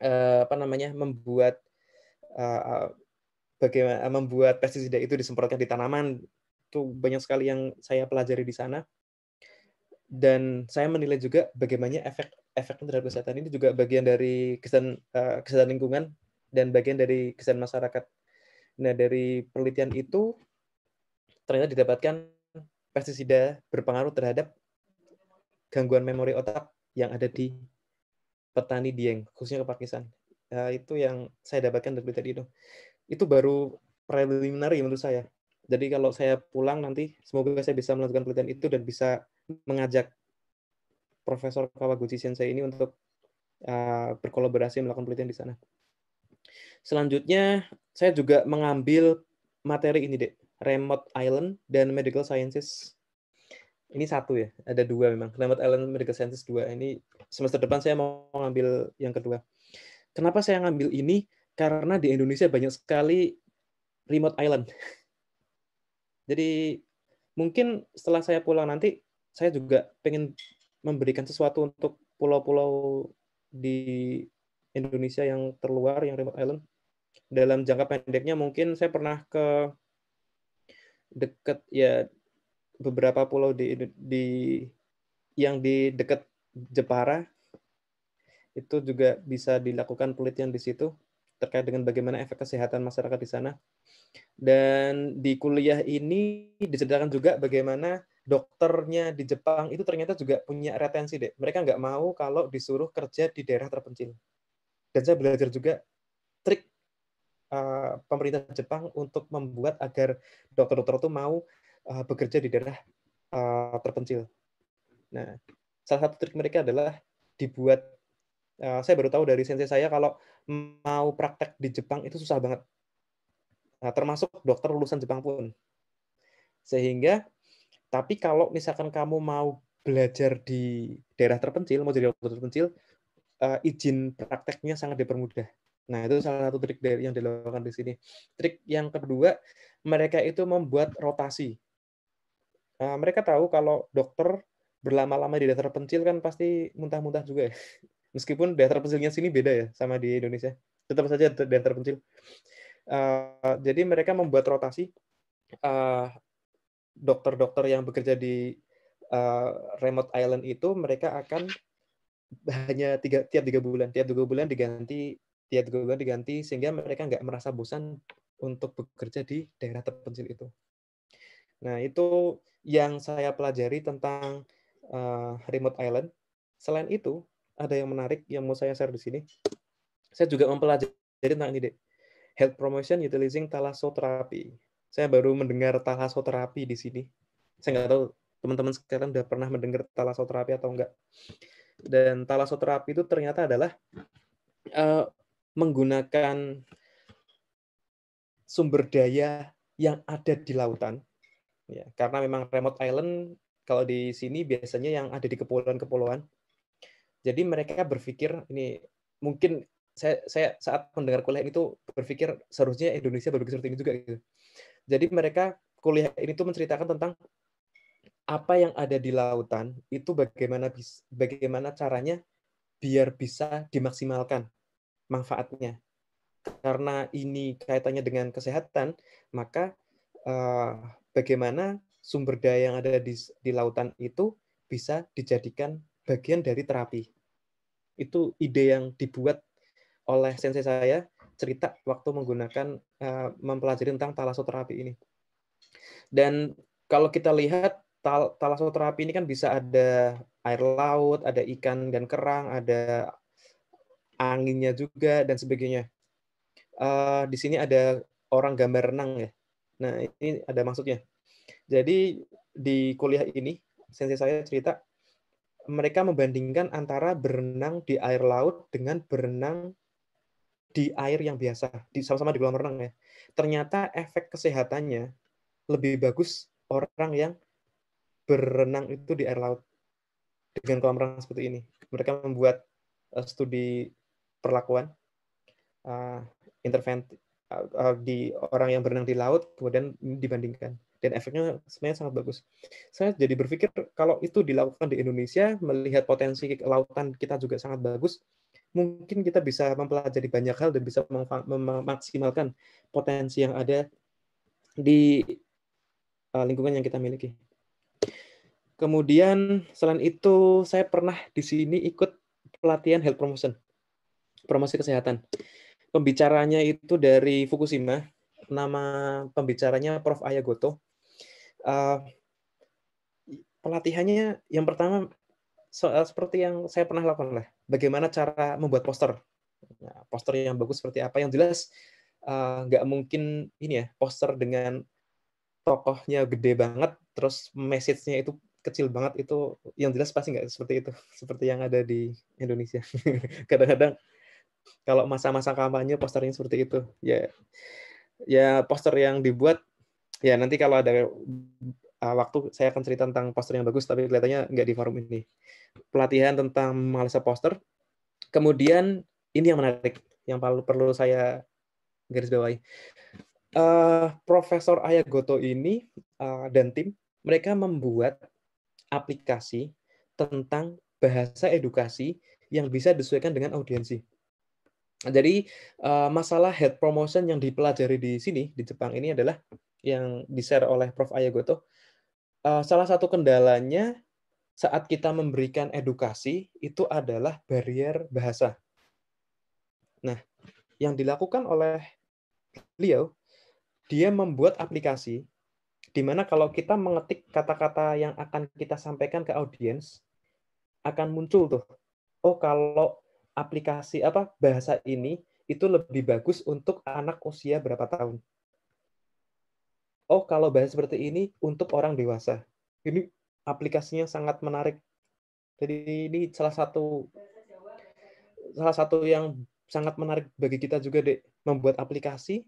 uh, apa namanya membuat uh, bagaimana membuat pestisida itu disemprotkan di tanaman. Itu banyak sekali yang saya pelajari di sana dan saya menilai juga bagaimana efek efek terhadap kesehatan ini juga bagian dari kesan uh, eh, kesehatan lingkungan dan bagian dari kesan masyarakat. Nah dari penelitian itu ternyata didapatkan pestisida berpengaruh terhadap gangguan memori otak yang ada di petani Dieng khususnya ke Pakistan. Uh, itu yang saya dapatkan dari tadi itu. Itu baru preliminary menurut saya. Jadi kalau saya pulang nanti semoga saya bisa melakukan penelitian itu dan bisa mengajak Profesor Kawaguchi Sensei ini untuk uh, berkolaborasi melakukan penelitian di sana. Selanjutnya, saya juga mengambil materi ini, deh, Remote Island dan Medical Sciences. Ini satu ya, ada dua memang. Remote Island Medical Sciences dua. Ini semester depan saya mau ngambil yang kedua. Kenapa saya ngambil ini? Karena di Indonesia banyak sekali remote island. [LAUGHS] Jadi mungkin setelah saya pulang nanti saya juga pengen memberikan sesuatu untuk pulau-pulau di Indonesia yang terluar, yang remote island. Dalam jangka pendeknya mungkin saya pernah ke dekat ya beberapa pulau di di yang di dekat Jepara itu juga bisa dilakukan penelitian di situ terkait dengan bagaimana efek kesehatan masyarakat di sana. Dan di kuliah ini diceritakan juga bagaimana dokternya di Jepang itu ternyata juga punya retensi deh. Mereka nggak mau kalau disuruh kerja di daerah terpencil. Dan saya belajar juga trik uh, pemerintah Jepang untuk membuat agar dokter-dokter itu mau uh, bekerja di daerah uh, terpencil. Nah, salah satu trik mereka adalah dibuat. saya baru tahu dari sensei saya kalau mau praktek di Jepang itu susah banget. Nah, termasuk dokter lulusan Jepang pun. Sehingga tapi kalau misalkan kamu mau belajar di daerah terpencil, mau jadi dokter terpencil, uh, izin prakteknya sangat dipermudah. Nah, itu salah satu trik dari yang dilakukan di sini. Trik yang kedua, mereka itu membuat rotasi. Uh, mereka tahu kalau dokter berlama-lama di daerah terpencil kan pasti muntah-muntah juga ya. [LAUGHS] Meskipun daerah terpencilnya sini beda ya sama di Indonesia. Tetap saja daerah terpencil. Uh, jadi mereka membuat rotasi uh, dokter-dokter yang bekerja di uh, remote island itu mereka akan hanya tiga tiap tiga bulan tiap tiga bulan diganti tiap tiga bulan diganti sehingga mereka nggak merasa bosan untuk bekerja di daerah terpencil itu. Nah itu yang saya pelajari tentang uh, remote island. Selain itu ada yang menarik yang mau saya share di sini. Saya juga mempelajari tentang ini deh. Health promotion utilizing talasoterapi. Saya baru mendengar talasoterapi di sini. Saya nggak tahu teman-teman sekalian udah pernah mendengar talasoterapi atau enggak. Dan talasoterapi itu ternyata adalah uh, menggunakan sumber daya yang ada di lautan. Ya, karena memang remote island kalau di sini biasanya yang ada di kepulauan-kepulauan. Jadi mereka berpikir ini mungkin saya saya saat mendengar kuliah itu berpikir seharusnya Indonesia berpikir seperti ini juga gitu. Jadi mereka kuliah ini tuh menceritakan tentang apa yang ada di lautan itu bagaimana bagaimana caranya biar bisa dimaksimalkan manfaatnya. Karena ini kaitannya dengan kesehatan, maka eh, bagaimana sumber daya yang ada di, di lautan itu bisa dijadikan bagian dari terapi. Itu ide yang dibuat oleh sensei saya cerita waktu menggunakan uh, mempelajari tentang talasoterapi ini. Dan kalau kita lihat tal talasoterapi ini kan bisa ada air laut, ada ikan dan kerang, ada anginnya juga dan sebagainya. Uh, di sini ada orang gambar renang ya. Nah ini ada maksudnya. Jadi di kuliah ini sensei saya cerita mereka membandingkan antara berenang di air laut dengan berenang di air yang biasa, di sama-sama di kolam renang ya. Ternyata efek kesehatannya lebih bagus orang yang berenang itu di air laut dengan kolam renang seperti ini. Mereka membuat uh, studi perlakuan uh, intervent uh, uh, di orang yang berenang di laut kemudian dibandingkan dan efeknya sebenarnya sangat bagus. Saya jadi berpikir kalau itu dilakukan di Indonesia melihat potensi lautan kita juga sangat bagus, mungkin kita bisa mempelajari banyak hal dan bisa memaksimalkan potensi yang ada di eh, lingkungan yang kita miliki. Kemudian selain itu saya pernah di sini ikut pelatihan health promotion, promosi kesehatan. Pembicaranya itu dari Fukushima, nama pembicaranya Prof. Ayagoto. Uh, eh, pelatihannya yang pertama seperti yang saya pernah lakukan lah. Bagaimana cara membuat poster? Nah, poster yang bagus seperti apa? Yang jelas eh, nggak uh, mungkin ini ya poster dengan tokohnya gede banget, terus message-nya itu kecil banget itu yang jelas pasti nggak seperti itu [LAUGHS] seperti yang ada di Indonesia [LAUGHS] kadang-kadang kalau masa-masa kampanye posternya seperti itu ya ya poster yang dibuat ya nanti kalau ada uh, waktu saya akan cerita tentang poster yang bagus, tapi kelihatannya nggak di forum ini. Pelatihan tentang mengalisa poster. Kemudian ini yang menarik, yang perlu perlu saya garis bawahi. Uh, Profesor Ayagoto ini uh, dan tim mereka membuat aplikasi tentang bahasa edukasi yang bisa disesuaikan dengan audiensi. Jadi masalah head promotion yang dipelajari di sini di Jepang ini adalah yang di-share oleh Prof Ayagoto uh, salah satu kendalanya saat kita memberikan edukasi itu adalah barrier bahasa. Nah, yang dilakukan oleh beliau, dia membuat aplikasi di mana kalau kita mengetik kata-kata yang akan kita sampaikan ke audiens akan muncul tuh. Oh, kalau aplikasi apa bahasa ini itu lebih bagus untuk anak usia berapa tahun oh kalau bahas seperti ini untuk orang dewasa. Ini aplikasinya sangat menarik. Jadi ini salah satu salah satu yang sangat menarik bagi kita juga dek membuat aplikasi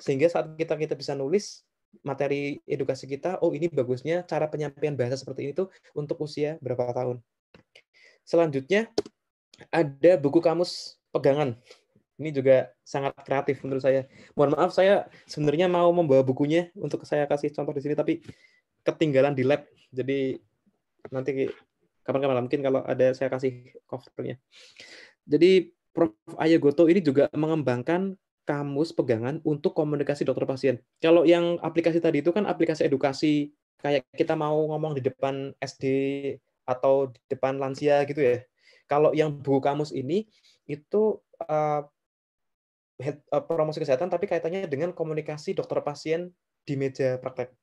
sehingga saat kita kita bisa nulis materi edukasi kita oh ini bagusnya cara penyampaian bahasa seperti ini tuh untuk usia berapa tahun selanjutnya ada buku kamus pegangan ini juga sangat kreatif menurut saya. Mohon maaf, saya sebenarnya mau membawa bukunya untuk saya kasih contoh di sini, tapi ketinggalan di lab. Jadi nanti kapan-kapan mungkin kalau ada saya kasih covernya. Jadi Prof. Ayagoto ini juga mengembangkan kamus pegangan untuk komunikasi dokter pasien. Kalau yang aplikasi tadi itu kan aplikasi edukasi kayak kita mau ngomong di depan SD atau di depan lansia gitu ya. Kalau yang buku kamus ini itu uh, Eh, promosi kesehatan tapi kaitannya dengan komunikasi dokter pasien di meja praktek.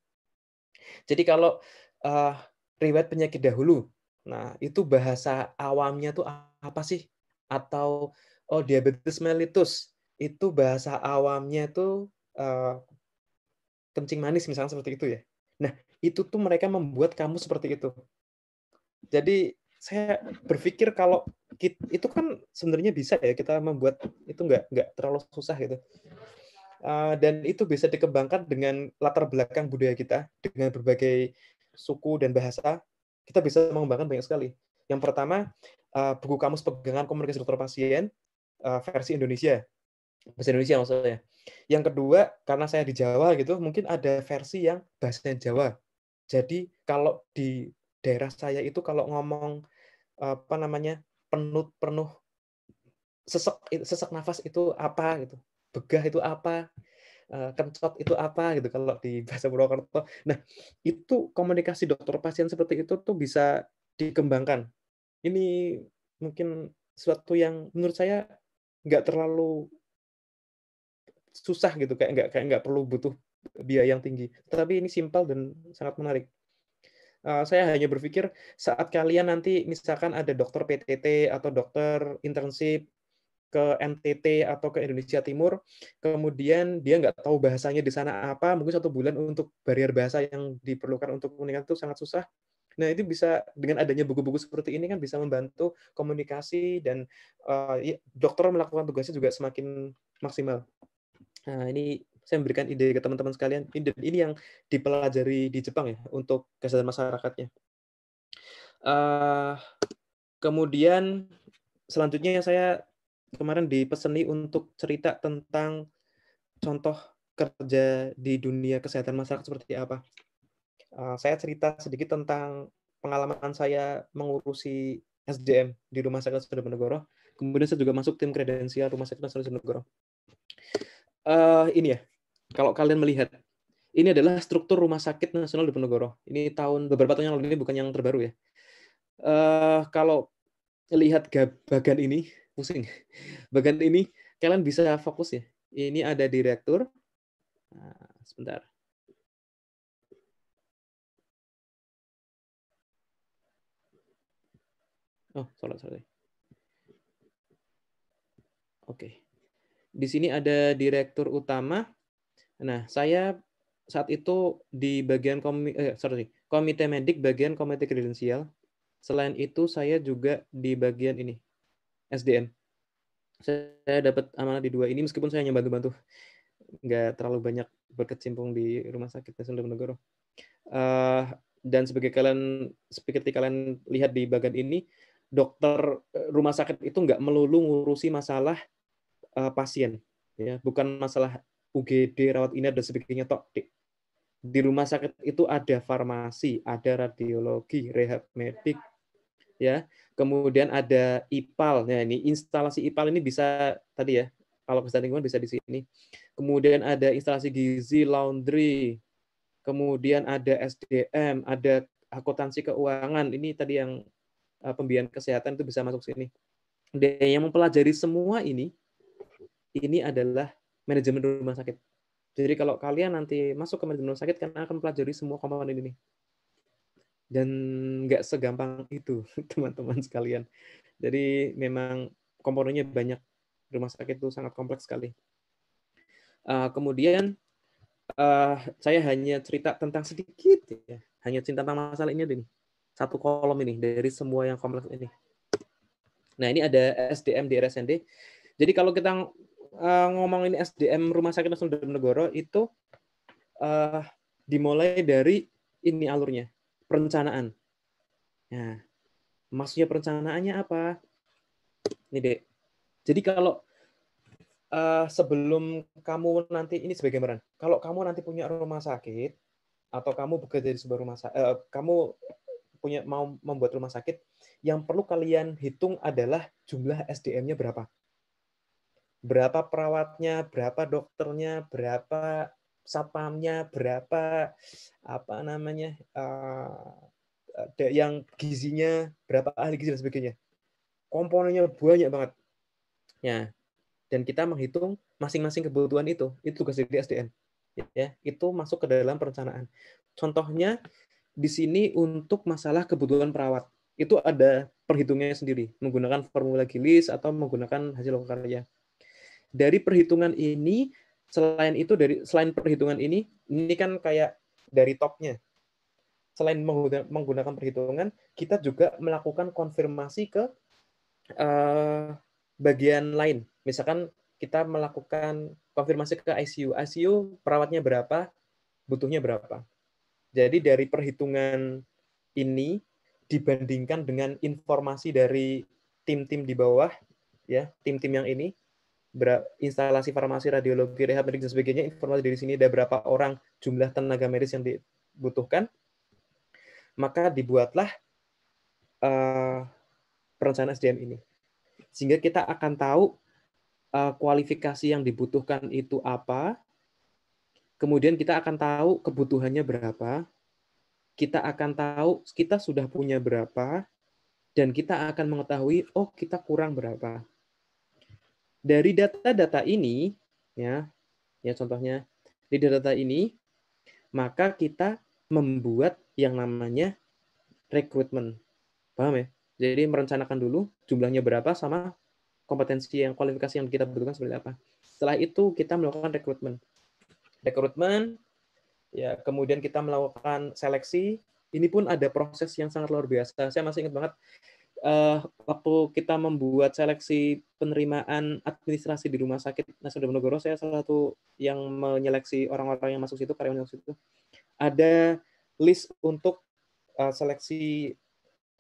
Jadi kalau uh, riwayat penyakit dahulu, nah itu bahasa awamnya tuh apa sih? Atau oh diabetes mellitus itu bahasa awamnya tuh uh, kencing manis misalnya seperti itu ya. Nah itu tuh mereka membuat kamu seperti itu. Jadi saya berpikir kalau kita, itu kan sebenarnya bisa ya kita membuat itu nggak nggak terlalu susah gitu uh, dan itu bisa dikembangkan dengan latar belakang budaya kita dengan berbagai suku dan bahasa kita bisa mengembangkan banyak sekali yang pertama uh, buku kamus pegangan komunikasi dokter pasien uh, versi Indonesia bahasa Indonesia maksudnya yang kedua karena saya di Jawa gitu mungkin ada versi yang bahasa Jawa jadi kalau di daerah saya itu kalau ngomong apa namanya penuh penuh sesek sesek nafas itu apa gitu begah itu apa eh, kencot itu apa gitu kalau di [LAUGHS] bahasa Purwokerto nah itu komunikasi dokter pasien seperti itu tuh bisa dikembangkan ini mungkin sesuatu yang menurut saya nggak terlalu susah gitu kayak nggak kayak nggak perlu butuh biaya yang tinggi tapi ini simpel dan sangat menarik Eh, saya hanya berpikir saat kalian nanti misalkan ada dokter PTT atau dokter internship ke NTT atau ke Indonesia Timur, kemudian dia nggak tahu bahasanya di sana apa, mungkin satu bulan untuk barrier bahasa yang diperlukan untuk meningkat itu sangat susah. Nah itu bisa dengan adanya buku-buku seperti ini kan bisa membantu komunikasi dan uh, dokter melakukan tugasnya juga semakin maksimal. Nah ini saya memberikan ide ke teman-teman sekalian ini, ini yang dipelajari di Jepang ya untuk kesadaran masyarakatnya. Uh, kemudian selanjutnya saya kemarin dipeseni untuk cerita tentang contoh kerja di dunia kesehatan masyarakat seperti apa. Uh, saya cerita sedikit tentang pengalaman saya mengurusi SDM di Rumah Sakit Sudironegoro. Kemudian saya juga masuk tim kredensial Rumah Sakit Nasional Sudironegoro. Uh, eh, ini ya, kalau kalian melihat ini adalah struktur Rumah Sakit Nasional di Diponegoro. Ini tahun beberapa tahun yang lalu ini bukan yang terbaru ya. Uh, kalau lihat bagian ini pusing. [LAUGHS] Bagian ini kalian bisa fokus ya. Ini ada direktur. Nah, sebentar. Oh, salah sorry. Oke. Di sini ada direktur utama, Nah, saya saat itu di bagian komi, eh, sorry, komite medik bagian komite kredensial. Selain itu saya juga di bagian ini SDN. Saya dapat amanah di dua ini meskipun saya hanya bantu-bantu, nggak terlalu banyak berkecimpung di rumah sakit Nasional Diponegoro. Uh, dan sebagai kalian seperti kalian lihat di bagian ini, dokter eh, rumah sakit itu nggak melulu ngurusi masalah uh, pasien, ya bukan masalah UGD, rawat inap, dan sebagainya. Tok, dek. Di rumah sakit itu ada farmasi, ada radiologi, rehab medik, ya. Kemudian ada IPAL. Nah, ini instalasi IPAL ini bisa tadi ya, kalau kesehatan lingkungan bisa di sini. Kemudian ada instalasi gizi, laundry, kemudian ada SDM, ada akuntansi keuangan. Ini tadi yang eh, pembiayaan kesehatan itu bisa masuk sini. Dan yang mempelajari semua ini, ini adalah manajemen rumah sakit. Jadi kalau kalian nanti masuk ke manajemen rumah sakit, kalian akan pelajari semua komponen ini. Dan nggak segampang itu, [LAUGHS] teman-teman sekalian. Jadi memang komponennya banyak. Rumah sakit itu sangat kompleks sekali. Eh, kemudian eh, saya hanya cerita tentang sedikit, ya. hanya cerita tentang masalah ini ini satu kolom ini dari semua yang kompleks ini. Nah ini ada SDM di RSND. Jadi kalau kita uh, ngomongin SDM Rumah Sakit Nasional Diponegoro itu uh, dimulai dari ini alurnya perencanaan. Nah, maksudnya perencanaannya apa? Ini dek. Jadi kalau uh, sebelum kamu nanti ini sebagai peran, kalau kamu nanti punya rumah sakit atau kamu bekerja di sebuah rumah sakit, uh, kamu punya mau membuat rumah sakit, yang perlu kalian hitung adalah jumlah SDM-nya berapa berapa perawatnya, berapa dokternya, berapa satpamnya, berapa apa namanya uh, yang gizinya, berapa ahli gizi dan sebagainya. Komponennya banyak banget. Ya. Dan kita menghitung masing-masing kebutuhan itu. Itu tugas dari SDM. Ya, itu masuk ke dalam perencanaan. Contohnya di sini untuk masalah kebutuhan perawat. Itu ada perhitungannya sendiri menggunakan formula Gilis atau menggunakan hasil karya dari perhitungan ini selain itu dari selain perhitungan ini ini kan kayak dari topnya selain menggunakan perhitungan kita juga melakukan konfirmasi ke uh, bagian lain misalkan kita melakukan konfirmasi ke ICU ICU perawatnya berapa butuhnya berapa jadi dari perhitungan ini dibandingkan dengan informasi dari tim-tim di bawah ya tim-tim yang ini instalasi farmasi, radiologi, rehab, medik, dan sebagainya, informasi dari sini ada berapa orang jumlah tenaga medis yang dibutuhkan, maka dibuatlah uh, perencanaan SDM ini. Sehingga kita akan tahu uh, kualifikasi yang dibutuhkan itu apa, kemudian kita akan tahu kebutuhannya berapa, kita akan tahu kita sudah punya berapa, dan kita akan mengetahui, oh kita kurang berapa dari data-data ini ya ya contohnya di data ini maka kita membuat yang namanya rekrutmen paham ya jadi merencanakan dulu jumlahnya berapa sama kompetensi yang kualifikasi yang kita butuhkan seperti apa setelah itu kita melakukan rekrutmen rekrutmen ya kemudian kita melakukan seleksi ini pun ada proses yang sangat luar biasa saya masih ingat banget uh, waktu kita membuat seleksi penerimaan administrasi di Rumah Sakit Nasional Diponegoro, saya salah satu yang menyeleksi orang-orang yang masuk situ, karyawan yang masuk situ, ada list untuk uh, seleksi,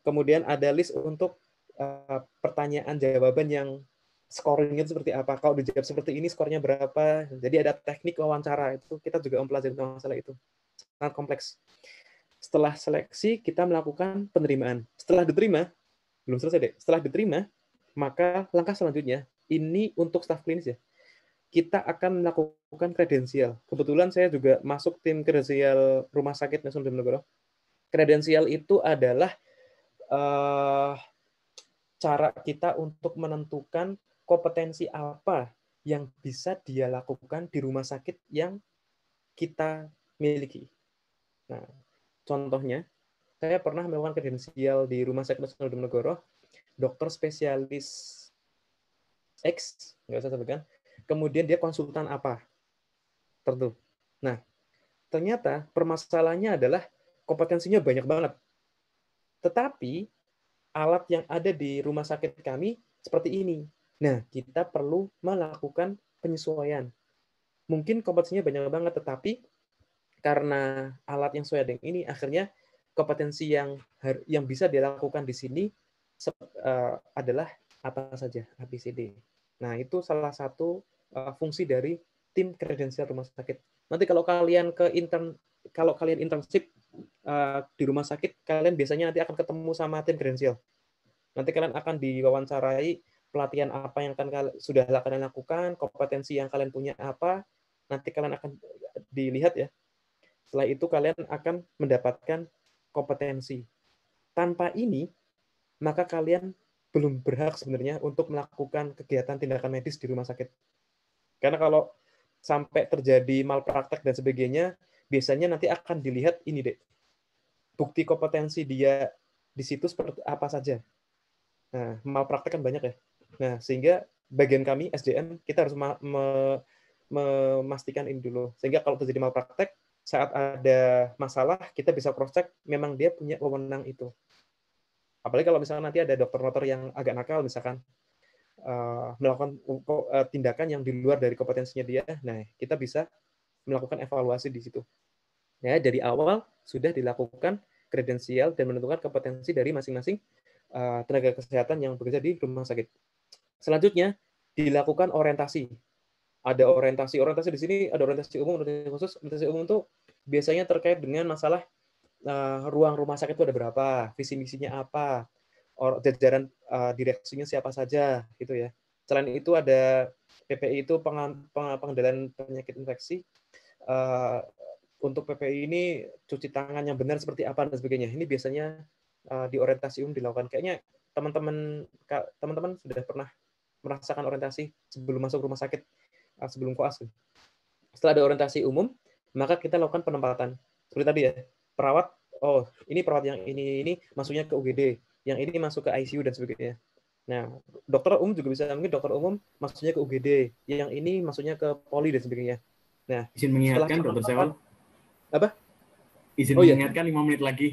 kemudian ada list untuk uh, pertanyaan jawaban yang scoringnya itu seperti apa. Kalau dijawab seperti ini, skornya berapa. Jadi ada teknik wawancara itu kita juga mempelajari tentang masalah itu. Sangat kompleks. Setelah seleksi, kita melakukan penerimaan. Setelah diterima, belum selesai deh. Setelah diterima, maka langkah selanjutnya ini untuk staf klinis ya. Kita akan melakukan kredensial. Kebetulan saya juga masuk tim kredensial Rumah Sakit Nasional Diponegoro. Kredensial itu adalah uh, cara kita untuk menentukan kompetensi apa yang bisa dia lakukan di rumah sakit yang kita miliki. Nah, contohnya saya pernah melakukan kredensial di Rumah Sakit Nasional Diponegoro, dokter spesialis X, nggak usah sebutkan. Kemudian dia konsultan apa? Tentu. Nah, ternyata permasalahannya adalah kompetensinya banyak banget. Tetapi alat yang ada di rumah sakit kami seperti ini. Nah, kita perlu melakukan penyesuaian. Mungkin kompetensinya banyak banget, tetapi karena alat yang sesuai dengan ini, akhirnya kompetensi yang yang bisa dilakukan di sini eh, adalah apa saja ABCD. Nah, itu salah satu eh, fungsi dari tim kredensial rumah sakit. Nanti kalau kalian ke intern kalau kalian internship eh, di rumah sakit, kalian biasanya nanti akan ketemu sama tim kredensial. Nanti kalian akan diwawancarai pelatihan apa yang akan sudah kalian lakukan, kompetensi yang kalian punya apa, nanti kalian akan dilihat ya. Setelah itu kalian akan mendapatkan kompetensi. Tanpa ini, maka kalian belum berhak sebenarnya untuk melakukan kegiatan tindakan medis di rumah sakit. Karena kalau sampai terjadi malpraktek dan sebagainya, biasanya nanti akan dilihat ini deh, bukti kompetensi dia di situ seperti apa saja. Nah, malpraktek kan banyak ya. Nah, sehingga bagian kami SDM kita harus memastikan ini dulu. Sehingga kalau terjadi malpraktek, saat ada masalah kita bisa cross check memang dia punya wewenang itu apalagi kalau misalnya nanti ada dokter motor yang agak nakal misalkan uh, melakukan uh, tindakan yang di luar dari kompetensinya dia nah kita bisa melakukan evaluasi di situ ya dari awal sudah dilakukan kredensial dan menentukan kompetensi dari masing-masing uh, tenaga kesehatan yang bekerja di rumah sakit selanjutnya dilakukan orientasi ada orientasi orientasi di sini ada orientasi umum orientasi khusus orientasi umum itu biasanya terkait dengan masalah uh, ruang rumah sakit itu ada berapa visi misinya apa or, jajaran uh, direksinya siapa saja gitu ya selain itu ada PPI itu peng, pengendalian penyakit infeksi uh, untuk PPI ini cuci tangan yang benar seperti apa dan sebagainya ini biasanya uh, di orientasi umum dilakukan kayaknya teman-teman teman-teman sudah pernah merasakan orientasi sebelum masuk rumah sakit Ah, sebelum koas. Setelah ada orientasi umum, maka kita lakukan penempatan. Seperti tadi ya, perawat, oh ini perawat yang ini ini masuknya ke UGD, yang ini masuk ke ICU dan sebagainya. Nah, dokter umum juga bisa mungkin dokter umum masuknya ke UGD, yang ini masuknya ke poli dan sebagainya. Nah, izin mengingatkan dokter Sewan. Apa? Izin oh, iya. mengingatkan lima iya. menit lagi.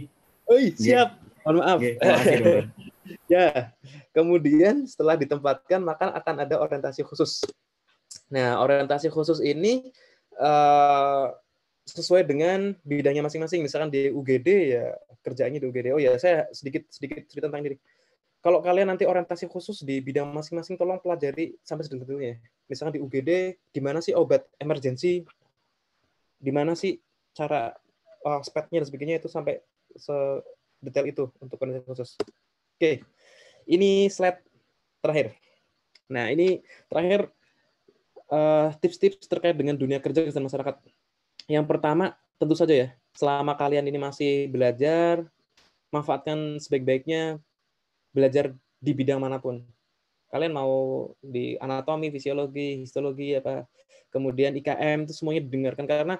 Oi, siap. siap. Mohon maaf. Yeah, [LAUGHS] ya, kemudian setelah ditempatkan maka akan ada orientasi khusus. Nah, orientasi khusus ini uh, sesuai dengan bidangnya masing-masing. Misalkan di UGD ya kerjaannya di UGD. Oh ya, saya sedikit sedikit cerita tentang diri. Kalau kalian nanti orientasi khusus di bidang masing-masing, tolong pelajari sampai sedetail Misalkan di UGD, di mana sih obat emergensi? Di mana sih cara uh, eh, speknya dan sebagainya itu sampai sedetail itu untuk orientasi khusus. Oke, okay. ini slide terakhir. Nah, ini terakhir Eh, tips-tips uh, terkait dengan dunia kerja dan masyarakat. Yang pertama, tentu saja ya, selama kalian ini masih belajar, manfaatkan sebaik-baiknya belajar di bidang manapun. Kalian mau di anatomi, fisiologi, histologi, apa, kemudian IKM, itu semuanya didengarkan karena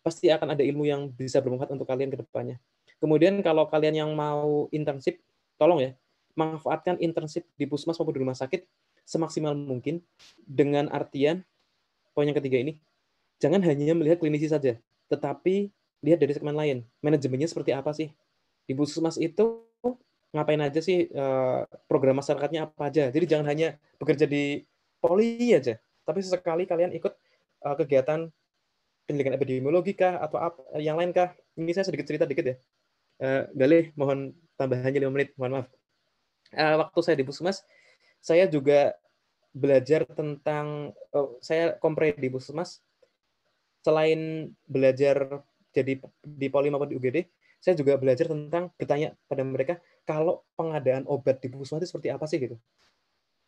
pasti akan ada ilmu yang bisa bermanfaat untuk kalian ke depannya. Kemudian kalau kalian yang mau internship, tolong ya, manfaatkan internship di puskesmas maupun di rumah sakit semaksimal mungkin dengan artian poin yang ketiga ini jangan hanya melihat klinisi saja, tetapi lihat dari segmen lain. Manajemennya seperti apa sih? Di Puskesmas itu ngapain aja sih eh, program masyarakatnya apa aja. Jadi jangan hanya bekerja di poli aja, tapi sesekali kalian ikut eh, kegiatan pendidikan epidemiologi kah atau apa, yang lain kah? Ini saya sedikit cerita dikit ya. Eh, Galih, mohon tambahannya lima menit, mohon maaf. Waktu saya di Puskesmas, saya juga belajar tentang oh, saya kompre di Puskesmas selain belajar jadi di Poli maupun di UGD, saya juga belajar tentang bertanya pada mereka kalau pengadaan obat di Puskesmas itu seperti apa sih gitu.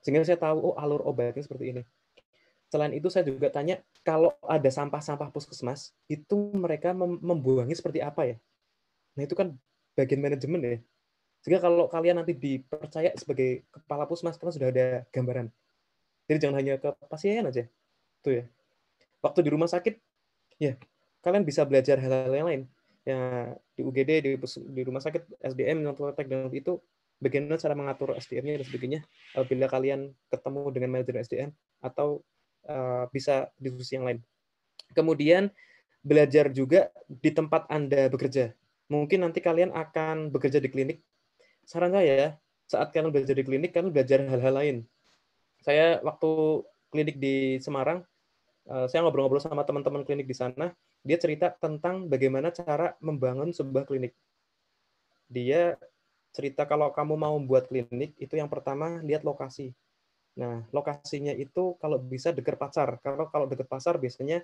Sehingga saya tahu oh alur obatnya seperti ini. Selain itu saya juga tanya kalau ada sampah-sampah puskesmas itu mereka membuangnya seperti apa ya? Nah itu kan bagian manajemen ya. Sehingga kalau kalian nanti dipercaya sebagai kepala pusmas, kalian sudah ada gambaran. Jadi jangan hanya ke pasien aja. Itu ya. Waktu di rumah sakit, ya kalian bisa belajar hal-hal yang lain. Ya di UGD, di, di rumah sakit, SDM, teknik dan itu bagaimana cara mengatur SDM-nya dan sebagainya bila kalian ketemu dengan manajer SDM atau uh, bisa diskusi yang lain. Kemudian belajar juga di tempat Anda bekerja. Mungkin nanti kalian akan bekerja di klinik saran saya saat kalian belajar di klinik kalian belajar hal-hal lain saya waktu klinik di Semarang eh, saya ngobrol-ngobrol sama teman-teman klinik di sana dia cerita tentang bagaimana cara membangun sebuah klinik dia cerita kalau kamu mau membuat klinik itu yang pertama lihat lokasi. Nah, lokasinya itu kalau bisa dekat pasar. Kalau kalau dekat pasar biasanya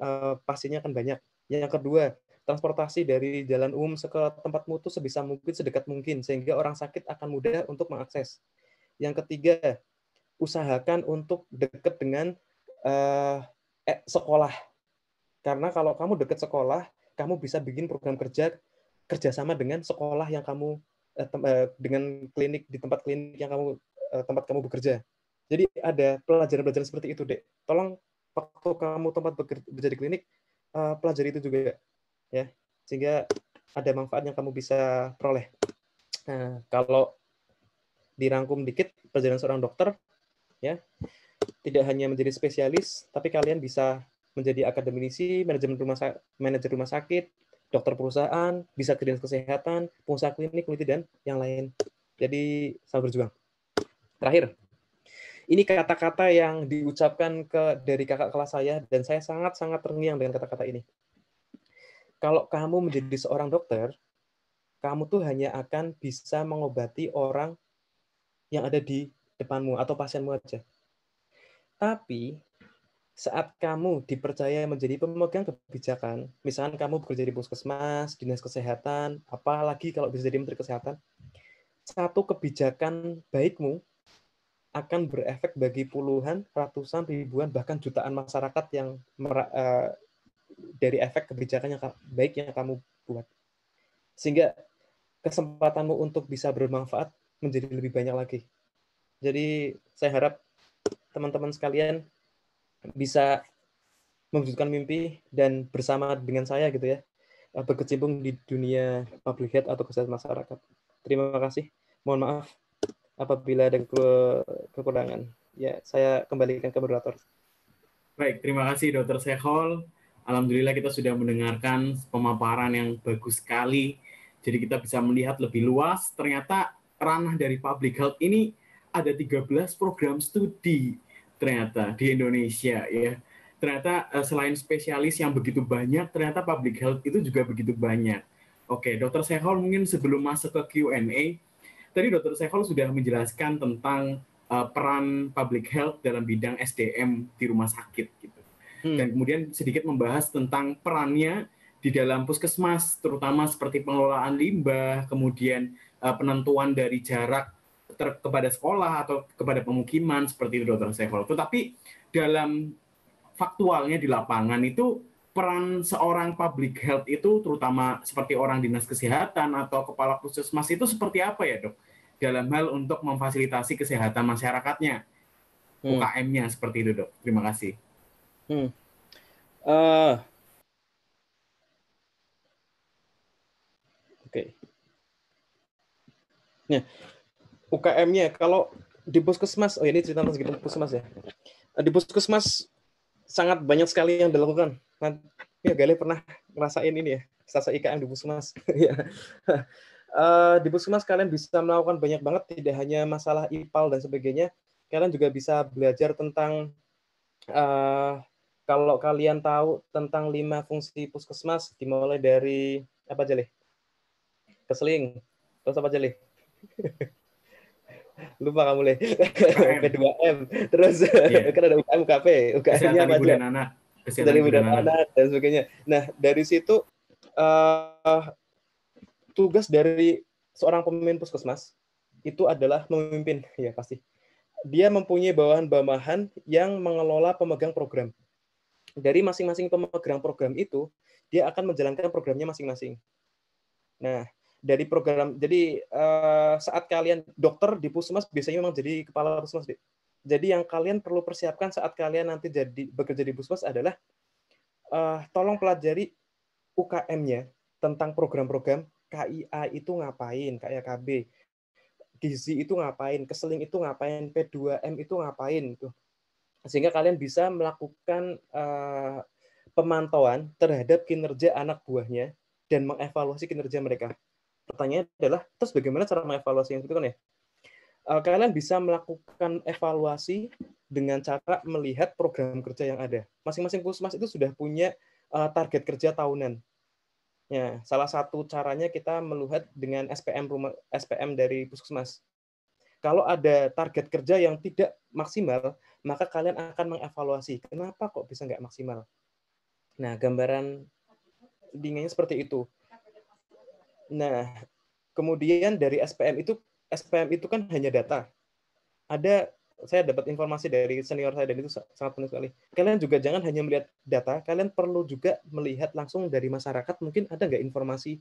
uh, pasiennya akan banyak. Yang kedua, transportasi dari jalan umum ke tempat mutu sebisa mungkin sedekat mungkin sehingga orang sakit akan mudah untuk mengakses. Yang ketiga, usahakan untuk dekat dengan uh, eh, sekolah. Karena kalau kamu dekat sekolah, kamu bisa bikin program kerja kerjasama dengan sekolah yang kamu eh, eh, dengan klinik di tempat klinik yang kamu tempat kamu bekerja. Jadi ada pelajaran-pelajaran seperti itu, dek. Tolong waktu kamu tempat bekerja di klinik, uh, pelajari itu juga ya sehingga ada manfaat yang kamu bisa peroleh. Nah, kalau dirangkum dikit perjalanan seorang dokter ya tidak hanya menjadi spesialis tapi kalian bisa menjadi akademisi, manajemen rumah manajer rumah sakit, dokter perusahaan, bisa ke dinas kesehatan, pengusaha klinik, peneliti dan yang lain. Jadi selamat berjuang. Terakhir, ini kata-kata yang diucapkan ke dari kakak kelas saya dan saya sangat-sangat terngiang dengan kata-kata ini kalau kamu hmm. menjadi seorang dokter, kamu tuh hanya akan bisa mengobati orang yang ada di depanmu atau pasienmu aja. Tapi saat kamu dipercaya menjadi pemegang kebijakan, misalkan kamu bekerja di puskesmas, dinas kesehatan, apalagi kalau bisa jadi menteri kesehatan, satu kebijakan baikmu akan berefek bagi puluhan, ratusan, ribuan, bahkan jutaan masyarakat yang eh, dari efek kebijakan yang baik yang kamu buat. Sehingga kesempatanmu untuk bisa bermanfaat menjadi lebih banyak lagi. Jadi saya harap teman-teman sekalian bisa mewujudkan mimpi dan bersama dengan saya gitu ya eh, berkecimpung di dunia public health atau kesehatan masyarakat. Terima kasih. Mohon maaf apabila ada kekurangan. Ya, saya kembalikan ke moderator. Baik, terima kasih Dr. Sehol. Alhamdulillah kita sudah mendengarkan pemaparan yang bagus sekali. Jadi kita bisa melihat lebih luas, ternyata ranah dari public health ini ada 13 program studi ternyata di Indonesia ya. Ternyata eh, selain spesialis yang begitu banyak, ternyata public health itu juga begitu banyak. Oke, Dokter Sehol mungkin sebelum masuk ke Q&A, tadi Dokter Sehol sudah menjelaskan tentang eh, peran public health dalam bidang SDM di rumah sakit gitu hmm. dan kemudian sedikit membahas tentang perannya di dalam puskesmas terutama seperti pengelolaan limbah kemudian uh, penentuan dari jarak ter kepada sekolah atau kepada pemukiman seperti itu dokter Sehol tetapi dalam faktualnya di lapangan itu peran seorang public health itu terutama seperti orang dinas kesehatan atau kepala puskesmas itu seperti apa ya dok dalam hal untuk memfasilitasi kesehatan masyarakatnya hmm. UKM-nya seperti itu dok terima kasih Hmm. Uh, Oke. Okay. Nah, UKM-nya kalau di Puskesmas, oh ya, ini cerita tentang Puskesmas ya. Eh, di Puskesmas sangat banyak sekali yang dilakukan. Nah, ya, Gale pernah ngerasain ini ya, sasa IKM di Puskesmas. uh, [LAUGHS] di Puskesmas kalian bisa melakukan banyak banget, tidak hanya masalah IPAL dan sebagainya. Kalian juga bisa belajar tentang uh, kalau kalian tahu tentang lima fungsi puskesmas dimulai dari apa aja lih? Keseling. Terus apa aja lih? [LAUGHS] Lupa kamu lih. P2M. Terus yeah. [LAUGHS] kan ada UKM UKP, UKM-nya apa aja? anak. Kesehatan dari dan anak. anak dan sebagainya. Nah, dari situ uh, tugas dari seorang pemimpin puskesmas itu adalah memimpin, ya pasti. Dia mempunyai bawahan-bawahan yang mengelola pemegang program dari masing-masing pemegang program itu dia akan menjalankan programnya masing-masing. Nah, dari program jadi uh, saat kalian dokter di Puskesmas biasanya memang jadi kepala Puskesmas. Jadi yang kalian perlu persiapkan saat kalian nanti jadi bekerja di Puskesmas adalah uh, tolong pelajari UKM-nya tentang program-program KIA itu ngapain, KIAKB, gizi itu ngapain, keseling itu ngapain, P2M itu ngapain gitu sehingga kalian bisa melakukan uh, pemantauan terhadap kinerja anak buahnya dan mengevaluasi kinerja mereka. Pertanyaannya adalah, terus bagaimana cara mengevaluasi yang itu kan ya? Uh, kalian bisa melakukan evaluasi dengan cara melihat program kerja yang ada. Masing-masing puskesmas itu sudah punya uh, target kerja tahunan. Ya, salah satu caranya kita melihat dengan SPM rumah, SPM dari puskesmas. Kalau ada target kerja yang tidak maksimal, maka kalian akan mengevaluasi kenapa kok bisa nggak maksimal. Nah, gambaran dinginnya seperti itu. Nah, kemudian dari SPM itu SPM itu kan hanya data. Ada saya dapat informasi dari senior saya dan itu sangat penting sekali. Kalian juga jangan hanya melihat data, kalian perlu juga melihat langsung dari masyarakat mungkin ada nggak informasi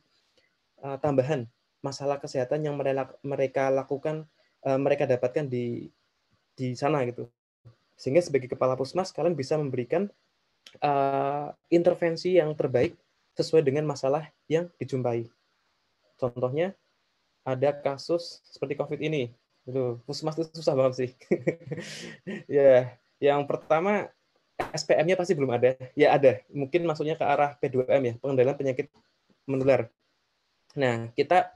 uh, tambahan masalah kesehatan yang mereka lakukan uh, mereka dapatkan di di sana gitu. Sehingga sebagai kepala pusmas kalian bisa memberikan uh, intervensi yang terbaik sesuai dengan masalah yang dijumpai. Contohnya ada kasus seperti COVID ini. itu puskesmas itu susah banget sih. [LAUGHS] ya, yang pertama SPM-nya pasti belum ada. Ya ada, mungkin maksudnya ke arah P2M ya, pengendalian penyakit menular. Nah, kita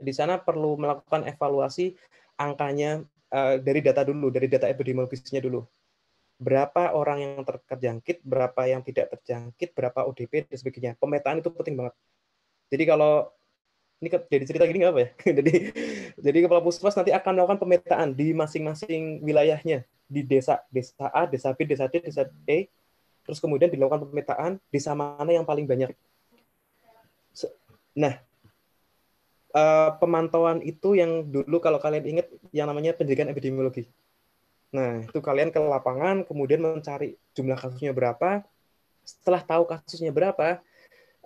di sana perlu melakukan evaluasi angkanya uh, dari data dulu, dari data epidemiologisnya dulu berapa orang yang terjangkit, berapa yang tidak terjangkit, berapa ODP dan sebagainya. Pemetaan itu penting banget. Jadi kalau ini jadi cerita gini nggak apa ya? [LAUGHS] jadi jadi kepala puskesmas nanti akan melakukan pemetaan di masing-masing wilayahnya di desa desa A, desa B, desa C, desa E. Terus kemudian dilakukan pemetaan di mana yang paling banyak. Nah, eh, pemantauan itu yang dulu kalau kalian ingat yang namanya pendidikan epidemiologi Nah, itu kalian ke lapangan, kemudian mencari jumlah kasusnya berapa. Setelah tahu kasusnya berapa,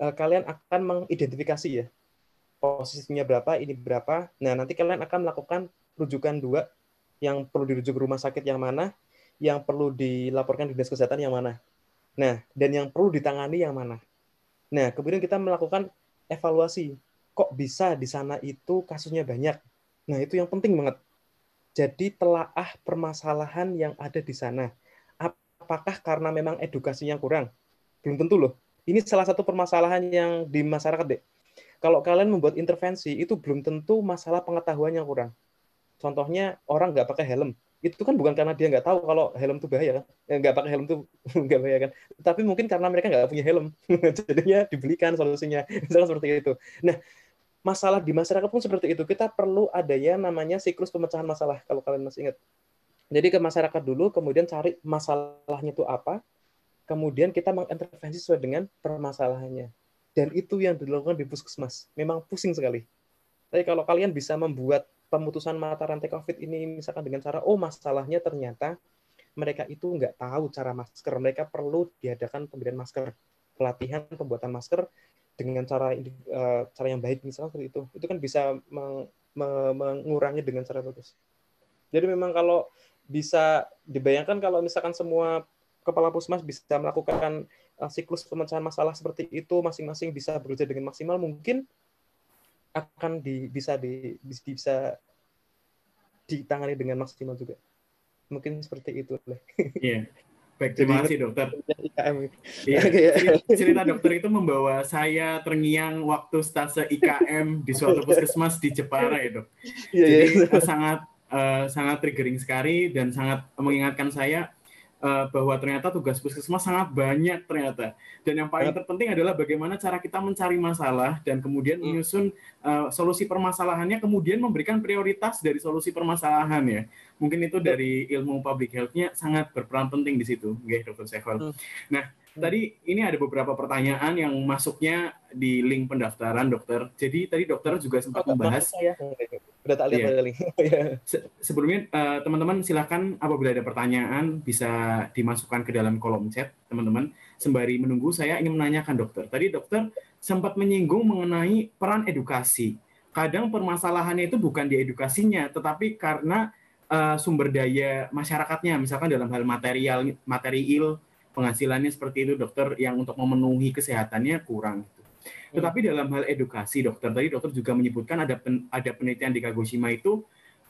eh, kalian akan mengidentifikasi ya posisinya berapa, ini berapa. Nah, nanti kalian akan melakukan rujukan dua yang perlu dirujuk ke rumah sakit yang mana, yang perlu dilaporkan di dinas kesehatan yang mana. Nah, dan yang perlu ditangani yang mana. Nah, kemudian kita melakukan evaluasi. Kok bisa di sana itu kasusnya banyak? Nah, itu yang penting banget jadi telaah permasalahan yang ada di sana. Apakah karena memang edukasinya kurang? Belum tentu loh. Ini salah satu permasalahan yang di masyarakat deh. Kalau kalian membuat intervensi, itu belum tentu masalah pengetahuan yang kurang. Contohnya orang nggak pakai helm, itu kan bukan karena dia nggak tahu kalau helm itu bahaya kan eh, nggak pakai helm itu [LAUGHS] nggak bahaya kan tapi mungkin karena mereka nggak punya helm [LAUGHS] jadinya dibelikan solusinya [LAUGHS] misalnya seperti itu nah masalah di masyarakat pun seperti itu. Kita perlu adanya namanya siklus pemecahan masalah kalau kalian masih ingat. Jadi ke masyarakat dulu, kemudian cari masalahnya itu apa, kemudian kita mengintervensi sesuai dengan permasalahannya. Dan itu yang dilakukan di puskesmas. Memang pusing sekali. Tapi kalau kalian bisa membuat pemutusan mata rantai COVID ini misalkan dengan cara, oh masalahnya ternyata mereka itu nggak tahu cara masker. Mereka perlu diadakan pemberian masker pelatihan pembuatan masker dengan cara eh, cara yang baik misalnya seperti itu itu kan bisa meng, meng, mengurangi dengan cara bagus jadi memang kalau bisa dibayangkan kalau misalkan semua kepala pusmas bisa melakukan uh, siklus pemecahan masalah seperti itu masing-masing bisa bekerja dengan maksimal mungkin akan di, bisa di, bisa ditangani dengan maksimal juga mungkin seperti itu lah. Yeah. [LAUGHS] Baik, terima kasih dokter. ya. [LAUGHS] cerita dokter itu membawa saya terngiang waktu stase IKM di suatu puskesmas di Jepara ya dok. Iya, iya. Jadi sangat uh, sangat triggering sekali dan sangat mengingatkan saya Eh, bahwa ternyata tugas puskesmas sangat banyak ternyata. Dan yang paling terpenting adalah bagaimana cara kita mencari masalah dan kemudian hmm. menyusun uh, solusi permasalahannya, kemudian memberikan prioritas dari solusi permasalahan ya. Mungkin itu dari ilmu public health-nya sangat berperan penting di situ, guys, Sehol. Nah, tadi ini ada beberapa pertanyaan yang masuknya di link pendaftaran dokter. Jadi tadi dokter juga sempat oh, membahas. Ya. Udah tak lihat iya. [LAUGHS] iya. sebelumnya eh, teman-teman silahkan apabila ada pertanyaan bisa dimasukkan ke dalam kolom chat teman-teman. Sembari menunggu saya ingin menanyakan dokter. Tadi dokter sempat menyinggung mengenai peran edukasi. Kadang permasalahannya itu bukan di edukasinya, tetapi karena uh, sumber daya masyarakatnya, misalkan dalam hal material, material penghasilannya seperti itu dokter yang untuk memenuhi kesehatannya kurang gitu. Iya. Tetapi dalam hal edukasi dokter tadi dokter juga menyebutkan ada pen, ada penelitian di Kagoshima itu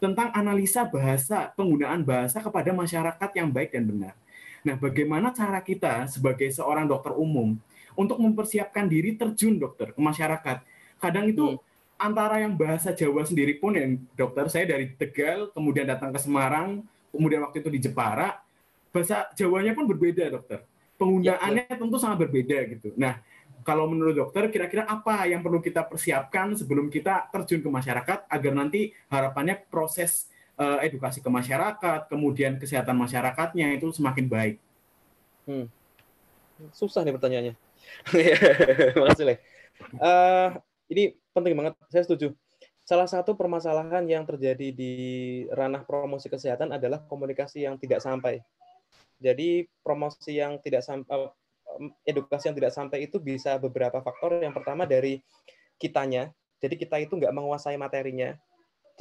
tentang analisa bahasa, penggunaan bahasa kepada masyarakat yang baik dan benar. Nah, bagaimana cara kita sebagai seorang dokter umum untuk mempersiapkan diri terjun dokter ke masyarakat? Kadang itu hmm. antara yang bahasa Jawa sendiri pun yang dokter saya dari Tegal kemudian datang ke Semarang, kemudian waktu itu di Jepara, bahasa Jawanya pun berbeda, dokter. Penggunaannya ya, tentu sangat berbeda gitu. Nah, kalau menurut dokter, kira-kira apa yang perlu kita persiapkan sebelum kita terjun ke masyarakat agar nanti harapannya proses uh, edukasi ke masyarakat, kemudian kesehatan masyarakatnya itu semakin baik? Hmm. Susah nih pertanyaannya. [LAUGHS] Makasih, Leh. Uh, ini penting banget, saya setuju salah satu permasalahan yang terjadi di ranah promosi kesehatan adalah komunikasi yang tidak sampai. Jadi promosi yang tidak sampai eh, edukasi yang tidak sampai itu bisa beberapa faktor. Yang pertama dari kitanya. Jadi kita itu nggak menguasai materinya.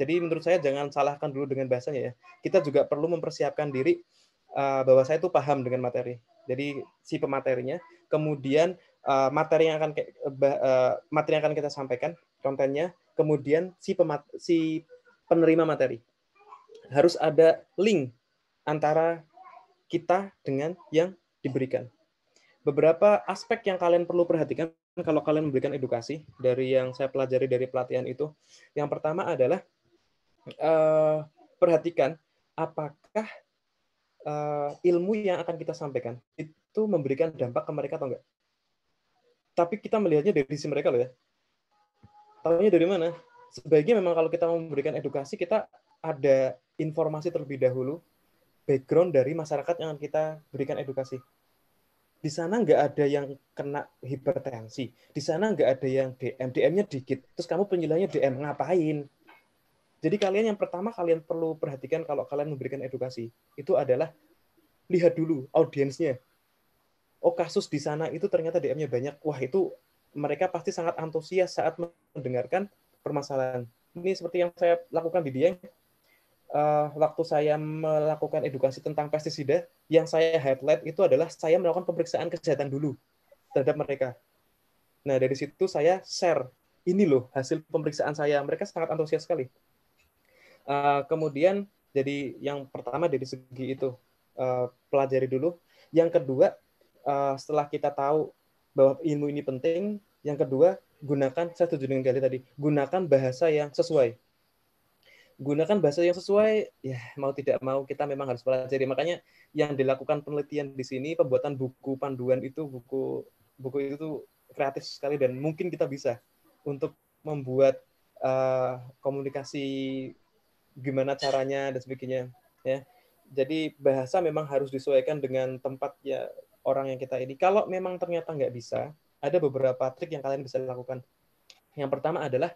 Jadi menurut saya jangan salahkan dulu dengan bahasanya ya. Kita juga perlu mempersiapkan diri eh, bahwa saya itu paham dengan materi. Jadi si pematerinya, kemudian eh, materi yang akan materi yang akan kita sampaikan, kontennya, kemudian si pemat si penerima materi. Harus ada link antara kita dengan yang diberikan. Beberapa aspek yang kalian perlu perhatikan kalau kalian memberikan edukasi dari yang saya pelajari dari pelatihan itu, yang pertama adalah uh, perhatikan apakah uh, ilmu yang akan kita sampaikan itu memberikan dampak ke mereka atau enggak. Tapi kita melihatnya dari sisi mereka loh ya. Tahunya dari mana? Sebaiknya memang kalau kita memberikan edukasi, kita ada informasi terlebih dahulu background dari masyarakat yang kita berikan edukasi. Di sana nggak ada yang kena hipertensi, di sana nggak ada yang DM, DM-nya dikit, terus kamu penjelasannya DM ngapain? Jadi kalian yang pertama kalian perlu perhatikan kalau kalian memberikan edukasi itu adalah lihat dulu audiensnya. Oh kasus di sana itu ternyata DM-nya banyak. Wah itu mereka pasti sangat antusias saat mendengarkan permasalahan. Ini seperti yang saya lakukan di Dieng uh, waktu saya melakukan edukasi tentang pestisida, yang saya highlight itu adalah saya melakukan pemeriksaan kesehatan dulu terhadap mereka. Nah, dari situ saya share, ini loh hasil pemeriksaan saya. Mereka sangat antusias sekali. Uh, kemudian, jadi yang pertama dari segi itu, uh, pelajari dulu. Yang kedua, uh, setelah kita tahu bahwa ilmu ini penting, yang kedua, gunakan, saya setuju dengan kali tadi, gunakan bahasa yang sesuai gunakan bahasa yang sesuai ya mau tidak mau kita memang harus pelajari makanya yang dilakukan penelitian di sini pembuatan buku panduan itu buku buku itu tuh kreatif sekali dan mungkin kita bisa untuk membuat uh, komunikasi gimana caranya dan sebagainya ya jadi bahasa memang harus disesuaikan dengan tempat ya orang yang kita ini kalau memang ternyata nggak bisa ada beberapa trik yang kalian bisa lakukan yang pertama adalah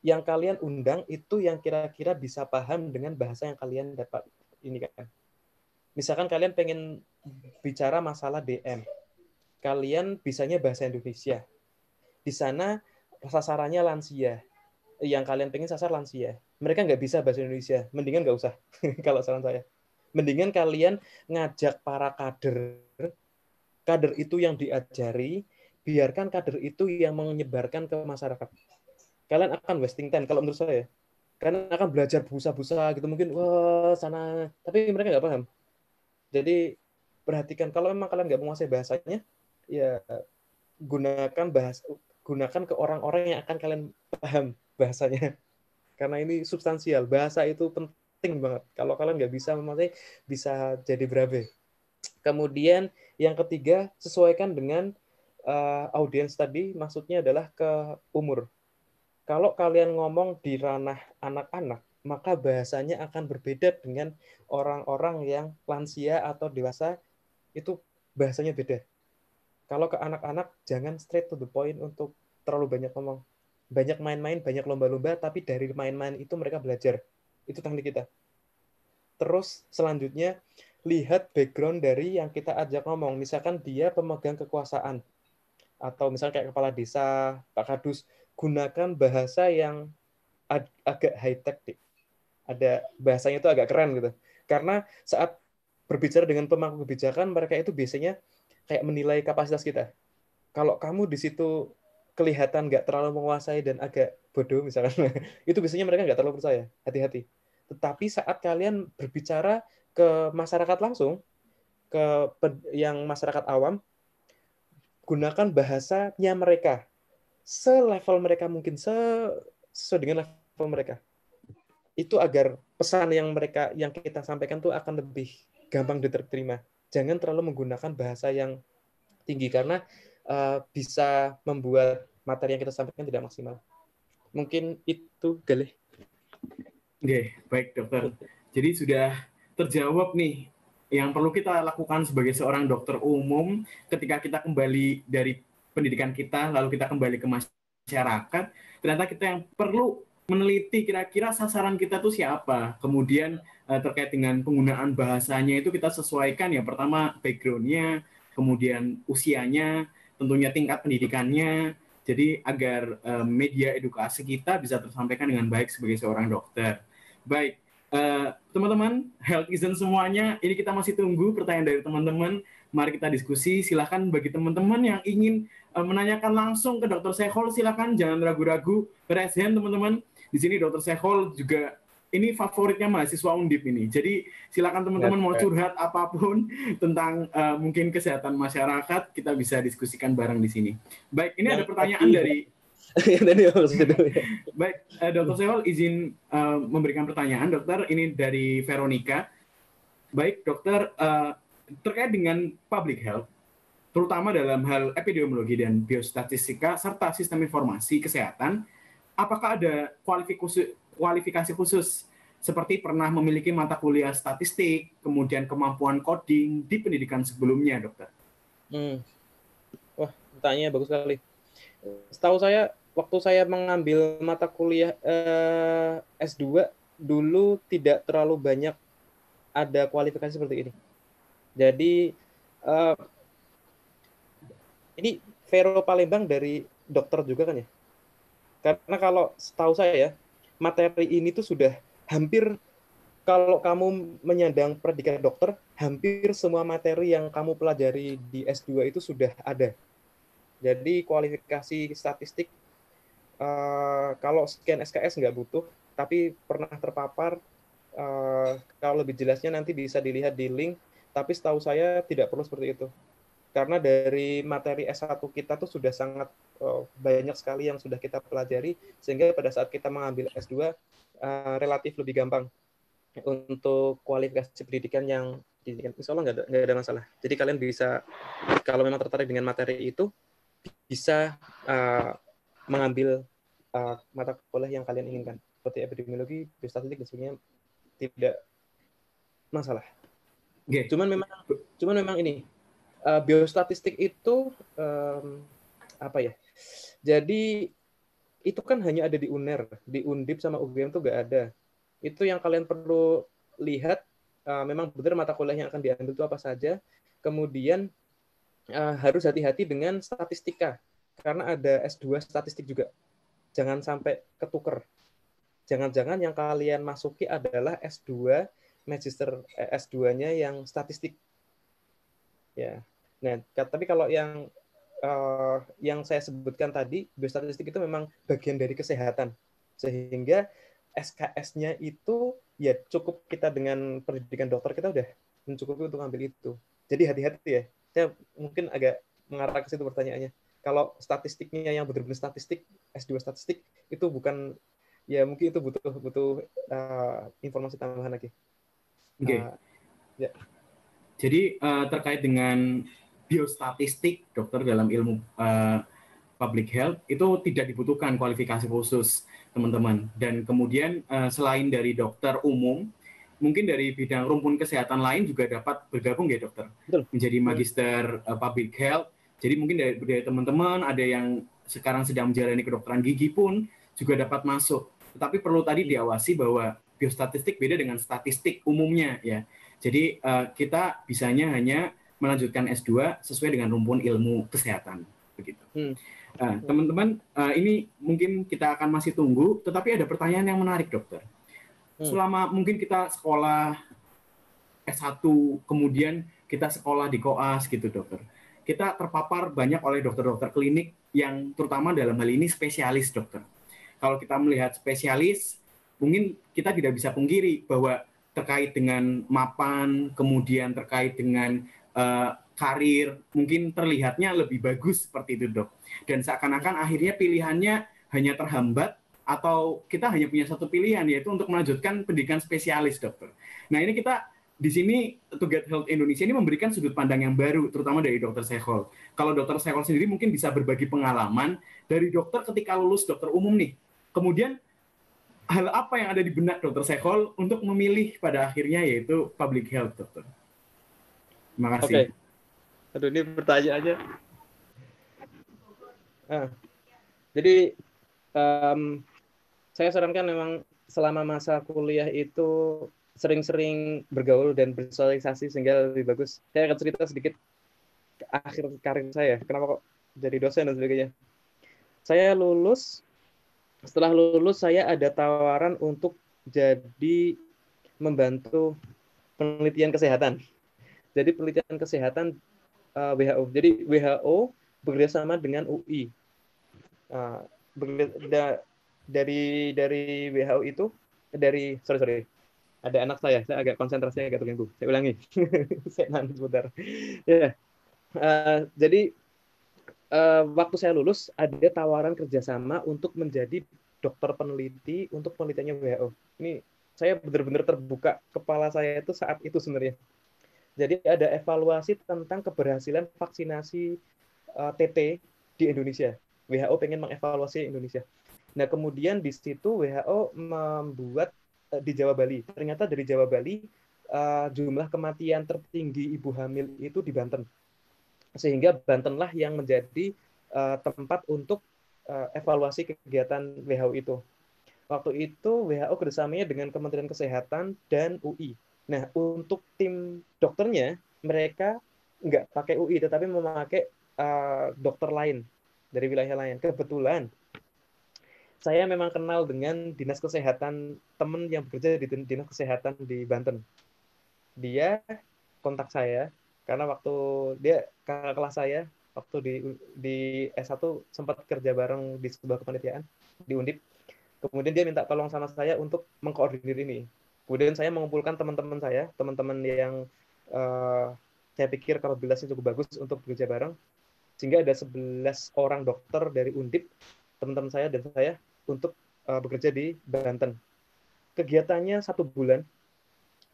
yang kalian undang itu yang kira-kira bisa paham dengan bahasa yang kalian dapat ini kan. Misalkan kalian pengen bicara masalah DM, kalian bisanya bahasa Indonesia. Di sana sasarannya lansia, yang kalian pengen sasar lansia. Mereka nggak bisa bahasa Indonesia, mendingan nggak usah [LAUGHS] kalau saran saya. Mendingan kalian ngajak para kader, kader itu yang diajari, biarkan kader itu yang menyebarkan ke masyarakat kalian akan wasting time kalau menurut saya karena akan belajar busa-busa gitu mungkin wah sana tapi mereka nggak paham jadi perhatikan kalau memang kalian nggak menguasai bahasanya ya gunakan bahas gunakan ke orang-orang yang akan kalian paham bahasanya karena ini substansial bahasa itu penting banget kalau kalian nggak bisa memakai bisa jadi berabe kemudian yang ketiga sesuaikan dengan uh, audiens tadi maksudnya adalah ke umur kalau kalian ngomong di ranah anak-anak, maka bahasanya akan berbeda dengan orang-orang yang lansia atau dewasa itu bahasanya beda. Kalau ke anak-anak jangan straight to the point untuk terlalu banyak ngomong. Banyak main-main, banyak lomba-lomba, tapi dari main-main itu mereka belajar. Itu teknik kita. Terus selanjutnya lihat background dari yang kita ajak ngomong. Misalkan dia pemegang kekuasaan atau misalnya kayak kepala desa, Pak Kadus gunakan bahasa yang ag agak high tech deh. Ada bahasanya itu agak keren gitu. Karena saat berbicara dengan pemangku kebijakan mereka itu biasanya kayak menilai kapasitas kita. Kalau kamu di situ kelihatan nggak terlalu menguasai dan agak bodoh misalkan, [LAUGHS] itu biasanya mereka nggak terlalu percaya. Hati-hati. Tetapi saat kalian berbicara ke masyarakat langsung, ke yang masyarakat awam, gunakan bahasanya mereka selevel mereka mungkin sesuai dengan level mereka itu agar pesan yang mereka yang kita sampaikan tuh akan lebih gampang diterima jangan terlalu menggunakan bahasa yang tinggi karena uh, bisa membuat materi yang kita sampaikan tidak maksimal mungkin itu gale oke okay, baik dokter jadi sudah terjawab nih yang perlu kita lakukan sebagai seorang dokter umum ketika kita kembali dari pendidikan kita lalu kita kembali ke masyarakat ternyata kita yang perlu meneliti kira-kira sasaran kita itu siapa kemudian eh, terkait dengan penggunaan bahasanya itu kita sesuaikan ya pertama backgroundnya kemudian usianya tentunya tingkat pendidikannya jadi agar eh, media edukasi kita bisa tersampaikan dengan baik sebagai seorang dokter. Baik, eh, teman-teman, uh, teman -teman, health isn't semuanya. Ini kita masih tunggu pertanyaan dari teman-teman. Mari kita diskusi. Silahkan bagi teman-teman yang ingin uh, menanyakan langsung ke Dr. Sehol, silahkan jangan ragu-ragu. Raise ya, teman-teman. Di sini Dr. Sehol juga ini favoritnya mahasiswa Undip ini. Jadi silakan teman-teman mau curhat apapun [LAUGHS] tentang uh, mungkin kesehatan masyarakat, kita bisa diskusikan bareng di sini. Baik, ini ada pertanyaan dari [LAUGHS] Baik, Dr. Eh, dokter Sehol izin uh, memberikan pertanyaan, Dokter. Ini dari Veronica. Baik, Dokter, uh, terkait dengan public health, terutama dalam hal epidemiologi dan biostatistika serta sistem informasi kesehatan, apakah ada kualifikasi, khusus seperti pernah memiliki mata kuliah statistik, kemudian kemampuan coding di pendidikan sebelumnya, dokter? Hmm. Wah, tanya bagus sekali. Setahu saya, waktu saya mengambil mata kuliah eh, S2, dulu tidak terlalu banyak ada kualifikasi seperti ini jadi uh, ini Vero Palembang dari dokter juga kan ya? Karena kalau setahu saya ya, materi ini tuh sudah hampir kalau kamu menyandang predikat dokter, hampir semua materi yang kamu pelajari di S2 itu sudah ada. Jadi kualifikasi statistik, uh, kalau scan SKS nggak butuh, tapi pernah terpapar, uh, kalau lebih jelasnya nanti bisa dilihat di link tapi setahu saya tidak perlu seperti itu. Karena dari materi S1 kita tuh sudah sangat eh, banyak sekali yang sudah kita pelajari sehingga pada saat kita mengambil S2 uh, eh, relatif lebih gampang untuk kualifikasi pendidikan yang diinginkan insya Allah nggak ada, ada masalah. Jadi kalian bisa kalau memang tertarik dengan materi itu bisa uh, mengambil uh, mata kuliah yang kalian inginkan seperti epidemiologi, biostatistik dan sebagainya tidak masalah. Okay. Cuman memang cuman memang ini uh, biostatistik itu um, apa ya? Jadi itu kan hanya ada di UNER, di Undip sama UGM tuh gak ada. Itu yang kalian perlu lihat uh, memang benar mata kuliah yang akan diambil itu apa saja. Kemudian uh, harus hati-hati dengan statistika karena ada S2 statistik juga. Jangan sampai ketuker. Jangan-jangan yang kalian masuki adalah S2 magister eh, S2-nya yang statistik. Ya. Nah, tapi kalau yang uh, yang saya sebutkan tadi, biostatistik itu memang bagian dari kesehatan. Sehingga SKS-nya itu ya cukup kita dengan pendidikan dokter kita udah mencukupi untuk ambil itu. Jadi hati-hati ya. Saya mungkin agak mengarah ke situ pertanyaannya. Kalau statistiknya yang benar-benar statistik, S2 statistik itu bukan ya mungkin itu butuh butuh uh, informasi tambahan lagi. Oke. Okay. Uh, eh, ya. Jadi uh, terkait dengan biostatistik dokter dalam ilmu uh, public health itu tidak dibutuhkan kualifikasi khusus teman-teman dan kemudian uh, selain dari dokter umum mungkin dari bidang rumpun kesehatan lain juga dapat bergabung ya dokter Betul. menjadi magister uh, public health jadi mungkin dari teman-teman ada yang sekarang sedang menjalani kedokteran gigi pun juga dapat masuk tetapi perlu tadi diawasi bahwa biostatistik beda dengan statistik umumnya ya. Jadi uh, kita bisanya hanya melanjutkan S2 sesuai dengan rumpun ilmu kesehatan begitu. Hmm. Uh, teman-teman, eh, ini mungkin kita akan masih tunggu, tetapi ada pertanyaan yang menarik, dokter. Hmm. Selama mungkin kita sekolah S1, kemudian kita sekolah di koas gitu, dokter. Kita terpapar banyak oleh dokter-dokter klinik yang terutama dalam hal ini spesialis, dokter. Kalau kita melihat spesialis mungkin kita tidak bisa pungkiri bahwa terkait dengan mapan, kemudian terkait dengan uh, karir, mungkin terlihatnya lebih bagus seperti itu, dok. Dan seakan-akan akhirnya pilihannya hanya terhambat atau kita hanya punya satu pilihan yaitu untuk melanjutkan pendidikan spesialis, dokter. Nah ini kita di sini Together Health Indonesia ini memberikan sudut pandang yang baru, terutama dari dokter Sehol. Kalau dokter Sehol sendiri mungkin bisa berbagi pengalaman dari dokter ketika lulus dokter umum nih. Kemudian hal apa yang ada di benak dokter Sehol untuk memilih pada akhirnya yaitu public health, dokter? Terima kasih. Okay. Aduh, ini pertanyaannya. Nah, jadi um, saya sarankan memang selama masa kuliah itu sering-sering bergaul dan bersosialisasi sehingga lebih bagus. Saya akan cerita sedikit akhir karir saya. Kenapa kok jadi dosen dan sebagainya. Saya lulus setelah lulus saya ada tawaran untuk jadi membantu penelitian kesehatan. Jadi penelitian kesehatan uh, eh, WHO. Jadi WHO bekerjasama dengan UI. Uh, eh, da, dari dari WHO itu dari sorry sorry ada anak saya saya agak konsentrasinya agak terganggu saya ulangi [LAUGHS] saya nanti sebentar ya yeah. uh, jadi Eh, waktu saya lulus ada tawaran kerjasama untuk menjadi dokter peneliti untuk penelitiannya WHO. Ini saya benar-benar terbuka kepala saya itu saat itu sebenarnya. Jadi ada evaluasi tentang keberhasilan vaksinasi uh, eh, TT di Indonesia. WHO pengen mengevaluasi Indonesia. Nah kemudian di situ WHO membuat uh, di Jawa Bali. Ternyata dari Jawa Bali uh, jumlah kematian tertinggi ibu hamil itu di Banten sehingga Bantenlah yang menjadi uh, tempat untuk uh, evaluasi kegiatan WHO itu. Waktu itu WHO kerjasamanya dengan Kementerian Kesehatan dan UI. Nah, untuk tim dokternya, mereka nggak pakai UI, tetapi memakai uh, dokter lain dari wilayah lain. Kebetulan, saya memang kenal dengan dinas kesehatan teman yang bekerja di dinas kesehatan di Banten. Dia kontak saya karena waktu dia kakak kelas saya waktu di di S1 sempat kerja bareng di sebuah kepanitiaan di Undip. Kemudian dia minta tolong sama saya untuk mengkoordinir ini. Kemudian saya mengumpulkan teman-teman saya, teman-teman yang uh, saya pikir kalau bilasnya cukup bagus untuk bekerja bareng. Sehingga ada 11 orang dokter dari Undip, teman-teman saya dan saya untuk uh, bekerja di Banten. Kegiatannya satu bulan.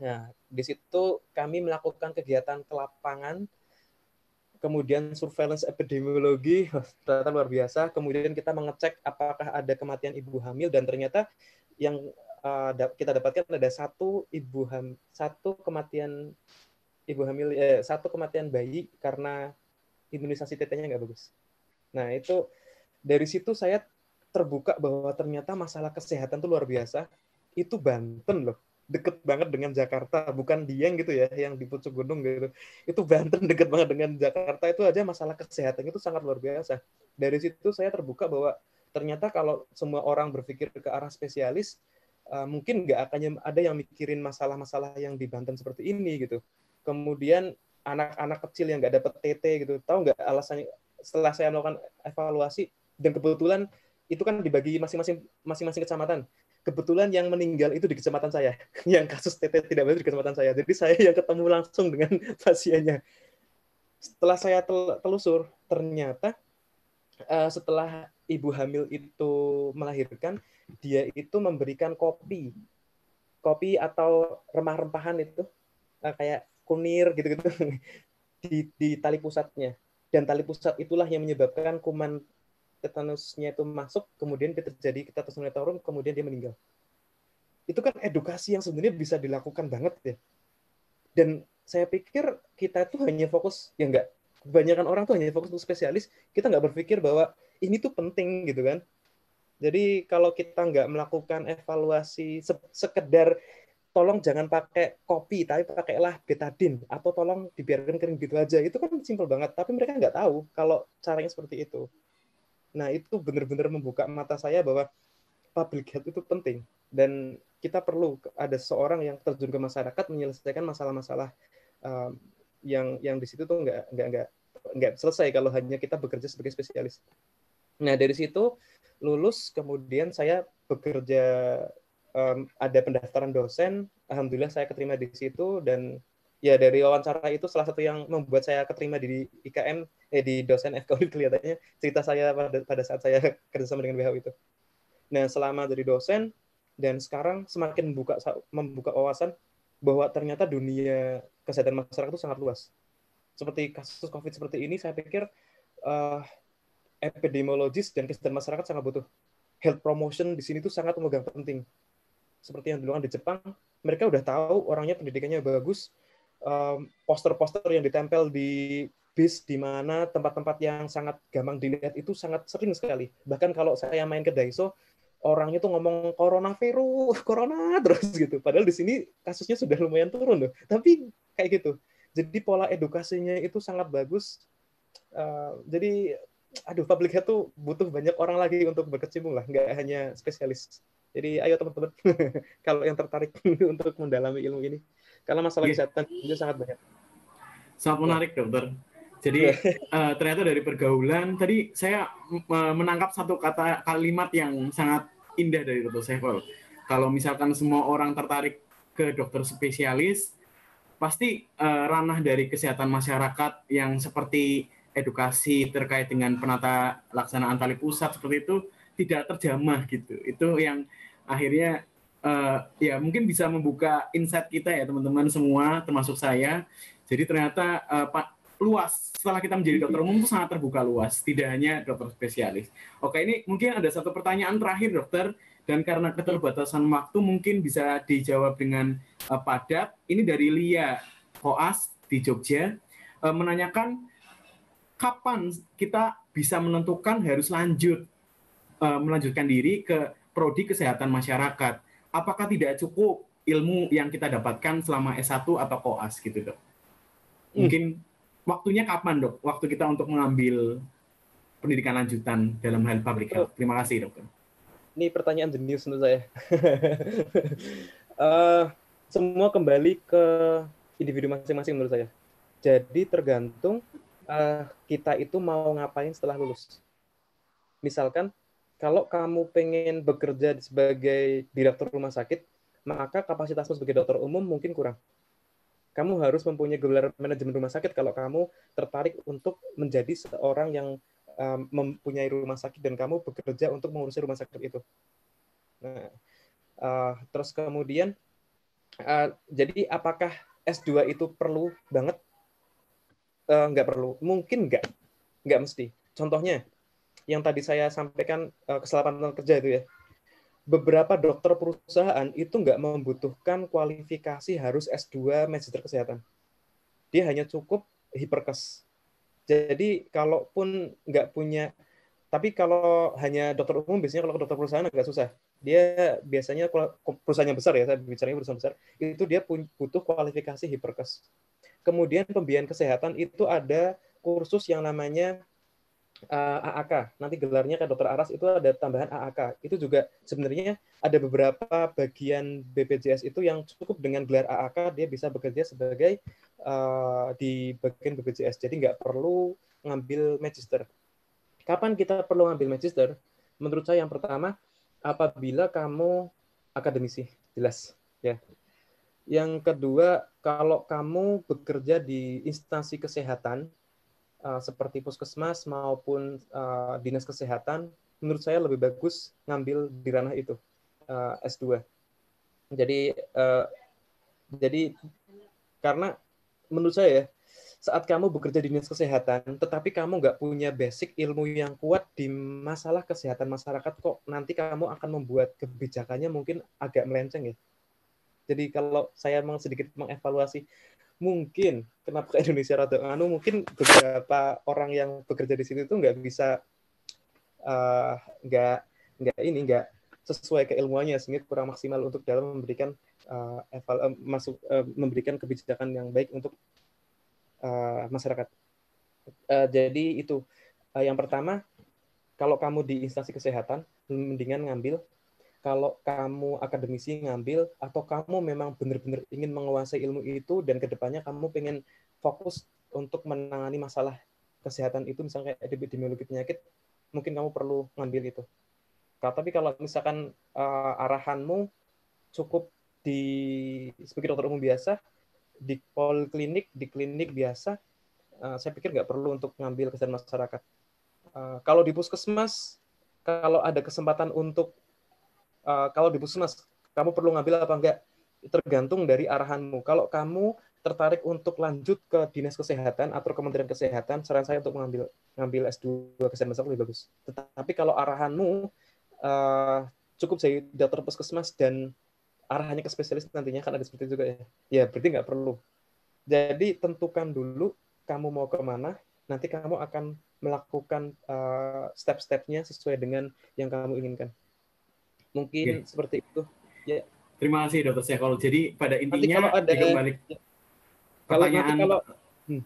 Nah, di situ kami melakukan kegiatan ke lapangan, kemudian surveillance epidemiologi, [LAUGHS] ternyata luar biasa. Kemudian kita mengecek apakah ada kematian ibu hamil dan ternyata yang eh, kita dapatkan ada satu ibu ham satu kematian ibu hamil eh, satu kematian bayi karena imunisasi tetenya nggak bagus. Nah itu dari situ saya terbuka bahwa ternyata masalah kesehatan itu luar biasa. Itu Banten loh deket banget dengan Jakarta, bukan Dieng gitu ya, yang di pucuk gunung gitu. Itu Banten [LAUGHS] deket banget dengan Jakarta itu aja masalah kesehatan itu sangat luar biasa. Dari situ saya terbuka bahwa ternyata kalau semua orang berpikir ke arah spesialis, eh, mungkin nggak akan ada yang mikirin masalah-masalah yang di Banten seperti ini gitu. Kemudian anak-anak kecil yang nggak dapat TT gitu, tahu nggak alasannya? Setelah saya melakukan evaluasi dan kebetulan itu kan dibagi masing-masing masing-masing kecamatan kebetulan yang meninggal itu di kecamatan saya. [LAUGHS] Yang kasus TT tidak benar di kecamatan saya. Jadi [LAUGHS] saya yang ketemu langsung dengan [LAUGHS] pasiennya. Setelah saya tel telusur, ternyata uh, setelah ibu hamil itu melahirkan, dia itu memberikan kopi. Kopi atau remah rempahan itu uh, kayak kunir gitu-gitu di, di tali pusatnya. Dan tali pusat itulah yang menyebabkan kuman tetanusnya itu masuk, kemudian terjadi tetanus meningorum, kemudian dia meninggal. Itu kan edukasi yang sebenarnya bisa dilakukan banget ya. Dan saya pikir kita tuh hanya fokus, ya enggak, kebanyakan orang tuh hanya fokus untuk spesialis, kita nggak berpikir bahwa ini tuh penting gitu kan. Jadi kalau kita nggak melakukan evaluasi sekedar tolong jangan pakai kopi tapi pakailah betadin atau tolong dibiarkan kering gitu aja itu kan simpel banget tapi mereka nggak tahu kalau caranya seperti itu Nah, itu benar-benar membuka mata saya bahwa public health itu penting dan kita perlu ada seorang yang terjun ke masyarakat menyelesaikan masalah-masalah um, yang yang di situ tuh nggak nggak nggak nggak selesai kalau hanya kita bekerja sebagai spesialis. Nah dari situ lulus kemudian saya bekerja um, ada pendaftaran dosen, alhamdulillah saya keterima di situ dan ya dari wawancara itu salah satu yang membuat saya keterima di IKM eh di dosen FKU kelihatannya cerita saya pada pada saat saya [LAUGHS] kerjasama dengan WHO itu. Nah selama jadi dosen dan sekarang semakin membuka membuka wawasan bahwa ternyata dunia kesehatan masyarakat itu sangat luas. Seperti kasus COVID seperti ini, saya pikir uh, epidemiologis dan kesehatan masyarakat sangat butuh health promotion di sini itu sangat memegang penting. Seperti yang dulu kan di Jepang, mereka udah tahu orangnya pendidikannya bagus, poster-poster yang ditempel di bis di mana tempat-tempat yang sangat gampang dilihat itu sangat sering sekali. Bahkan kalau saya main ke Daiso, orangnya tuh ngomong corona virus, [LAUGHS] corona [LAUGHS] terus gitu. Padahal di sini kasusnya sudah lumayan turun loh. Tapi kayak gitu. Jadi pola edukasinya itu sangat bagus. Eh, jadi aduh publiknya health tuh butuh banyak orang lagi untuk berkecimpung lah, nggak hanya spesialis. Jadi ayo teman-teman [LAUGHS] kalau yang tertarik untuk mendalami ilmu ini karena masalah yeah. kesehatan itu sangat banyak. Sangat menarik, dokter. Jadi uh, [LAUGHS] ternyata dari pergaulan tadi saya menangkap satu kata kalimat yang sangat indah dari dokter Sevel. Kalau misalkan semua orang tertarik ke dokter spesialis, pasti uh, ranah dari kesehatan masyarakat yang seperti edukasi terkait dengan penata laksanaan tali pusat seperti itu tidak terjamah gitu. Itu yang akhirnya uh, ya mungkin bisa membuka insight kita ya teman-teman semua termasuk saya. Jadi ternyata uh, Pak luas setelah kita menjadi dokter umum itu sangat terbuka luas, tidak hanya dokter spesialis. Oke, ini mungkin ada satu pertanyaan terakhir dokter dan karena keterbatasan waktu mungkin bisa dijawab dengan uh, padat. Ini dari Lia Koas di Jogja uh, menanyakan kapan kita bisa menentukan harus lanjut uh, melanjutkan diri ke prodi kesehatan masyarakat apakah tidak cukup ilmu yang kita dapatkan selama S1 atau koas gitu dok? Hmm. Mungkin hmm. waktunya kapan dok? Waktu kita untuk mengambil pendidikan lanjutan dalam hal public health. Oh. Terima kasih dok. Ini pertanyaan jenius menurut saya. uh, [LAUGHS] semua kembali ke individu masing-masing menurut saya. Jadi tergantung uh, kita itu mau ngapain setelah lulus. Misalkan kalau kamu pengen bekerja sebagai direktur rumah sakit, maka kapasitasmu sebagai dokter umum mungkin kurang. Kamu harus mempunyai gelar manajemen rumah sakit kalau kamu tertarik untuk menjadi seorang yang um, mempunyai rumah sakit dan kamu bekerja untuk mengurusi rumah sakit itu. Nah, uh, terus kemudian, uh, jadi apakah S2 itu perlu banget? Uh, nggak perlu. Mungkin nggak. Nggak mesti. Contohnya, yang tadi saya sampaikan uh, keselamatan kerja itu ya. Beberapa dokter perusahaan itu nggak membutuhkan kualifikasi harus S2 Magister Kesehatan. Dia hanya cukup hiperkes. Jadi kalaupun nggak punya, tapi kalau hanya dokter umum biasanya kalau dokter perusahaan agak susah. Dia biasanya perusahaannya perusahaannya besar ya, saya bicaranya perusahaan besar, itu dia butuh kualifikasi hiperkes. Kemudian pembiayaan kesehatan itu ada kursus yang namanya uh, eh, AAK. Nanti gelarnya kan Dokter Aras itu ada tambahan AAK. Itu juga sebenarnya ada beberapa bagian BPJS itu yang cukup dengan gelar AAK dia bisa bekerja sebagai uh, di bagian BPJS. Jadi nggak perlu ngambil magister. Kapan kita perlu ngambil magister? Menurut saya yang pertama apabila kamu akademisi, jelas ya. Yang kedua, kalau kamu bekerja di instansi kesehatan Eh, seperti puskesmas maupun uh, dinas kesehatan, menurut saya lebih bagus ngambil di ranah itu uh, eh, S2. Jadi uh, jadi karena menurut saya ya, saat kamu bekerja di dinas kesehatan, tetapi kamu nggak punya basic ilmu yang kuat di masalah kesehatan masyarakat, kok nanti kamu akan membuat kebijakannya mungkin agak melenceng ya. Jadi kalau saya memang sedikit mengevaluasi mungkin kenapa ke [LAUGHS] Indonesia rada anu mungkin beberapa orang yang bekerja di sini itu nggak bisa eh, nggak nggak ini nggak sesuai keilmuannya sehingga kurang maksimal untuk dalam memberikan uh, eval, uh, masuk uh, memberikan kebijakan yang baik untuk uh, masyarakat. Uh, jadi itu uh, yang pertama kalau kamu di instansi kesehatan mendingan ngambil kalau kamu akademisi ngambil atau kamu memang benar-benar ingin menguasai ilmu itu dan kedepannya kamu pengen fokus untuk menangani masalah kesehatan itu misalnya kayak epidemiologi penyakit mungkin kamu perlu ngambil itu tapi kalau misalkan uh, arahanmu cukup di sebagai dokter umum biasa di poliklinik di klinik biasa uh, saya pikir nggak perlu untuk ngambil kesehatan masyarakat uh, kalau di puskesmas kalau ada kesempatan untuk Eh, kalau di puskesmas kamu perlu ngambil apa enggak tergantung dari arahanmu. Kalau kamu tertarik untuk lanjut ke dinas kesehatan atau kementerian kesehatan, saran saya untuk mengambil ngambil S2 kesehatan masyarakat lebih bagus. Tetapi kalau arahanmu uh, cukup jadi dokter puskesmas dan arahannya ke spesialis nantinya kan ada seperti itu juga ya. Ya berarti nggak perlu. Jadi tentukan dulu kamu mau kemana, nanti kamu akan melakukan uh, step-stepnya sesuai dengan yang kamu inginkan. Mungkin okay. seperti itu. Ya. Terima kasih dokter saya. Kalau jadi pada intinya kalau ada kembali ya. kalau pertanyaan kalau hmm.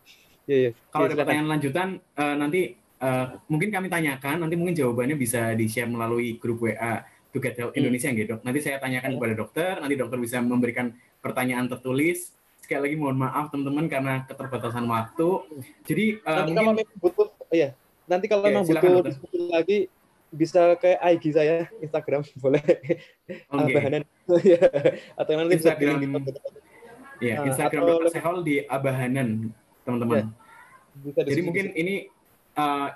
ya, ya. kalau ya, ada pertanyaan lanjutan uh, nanti uh, mungkin kami tanyakan nanti mungkin jawabannya bisa di share melalui grup WA Together Health hmm. Indonesia hmm. gitu. Nanti saya tanyakan ya. kepada dokter, nanti dokter bisa memberikan pertanyaan tertulis. Sekali lagi mohon maaf teman-teman karena keterbatasan waktu. Hmm. Jadi uh, nanti mungkin, kalau memang butuh oh, ya, nanti kalau ya, memang butuh lagi bisa ke IG saya Instagram [LAUGHS] boleh oh, okay. Abahanan [LAUGHS] iya. atau nanti Instagram bisa ya nah, Instagram atau... Dr. Sehol di Abahanan teman-teman ya, jadi mungkin ini uh,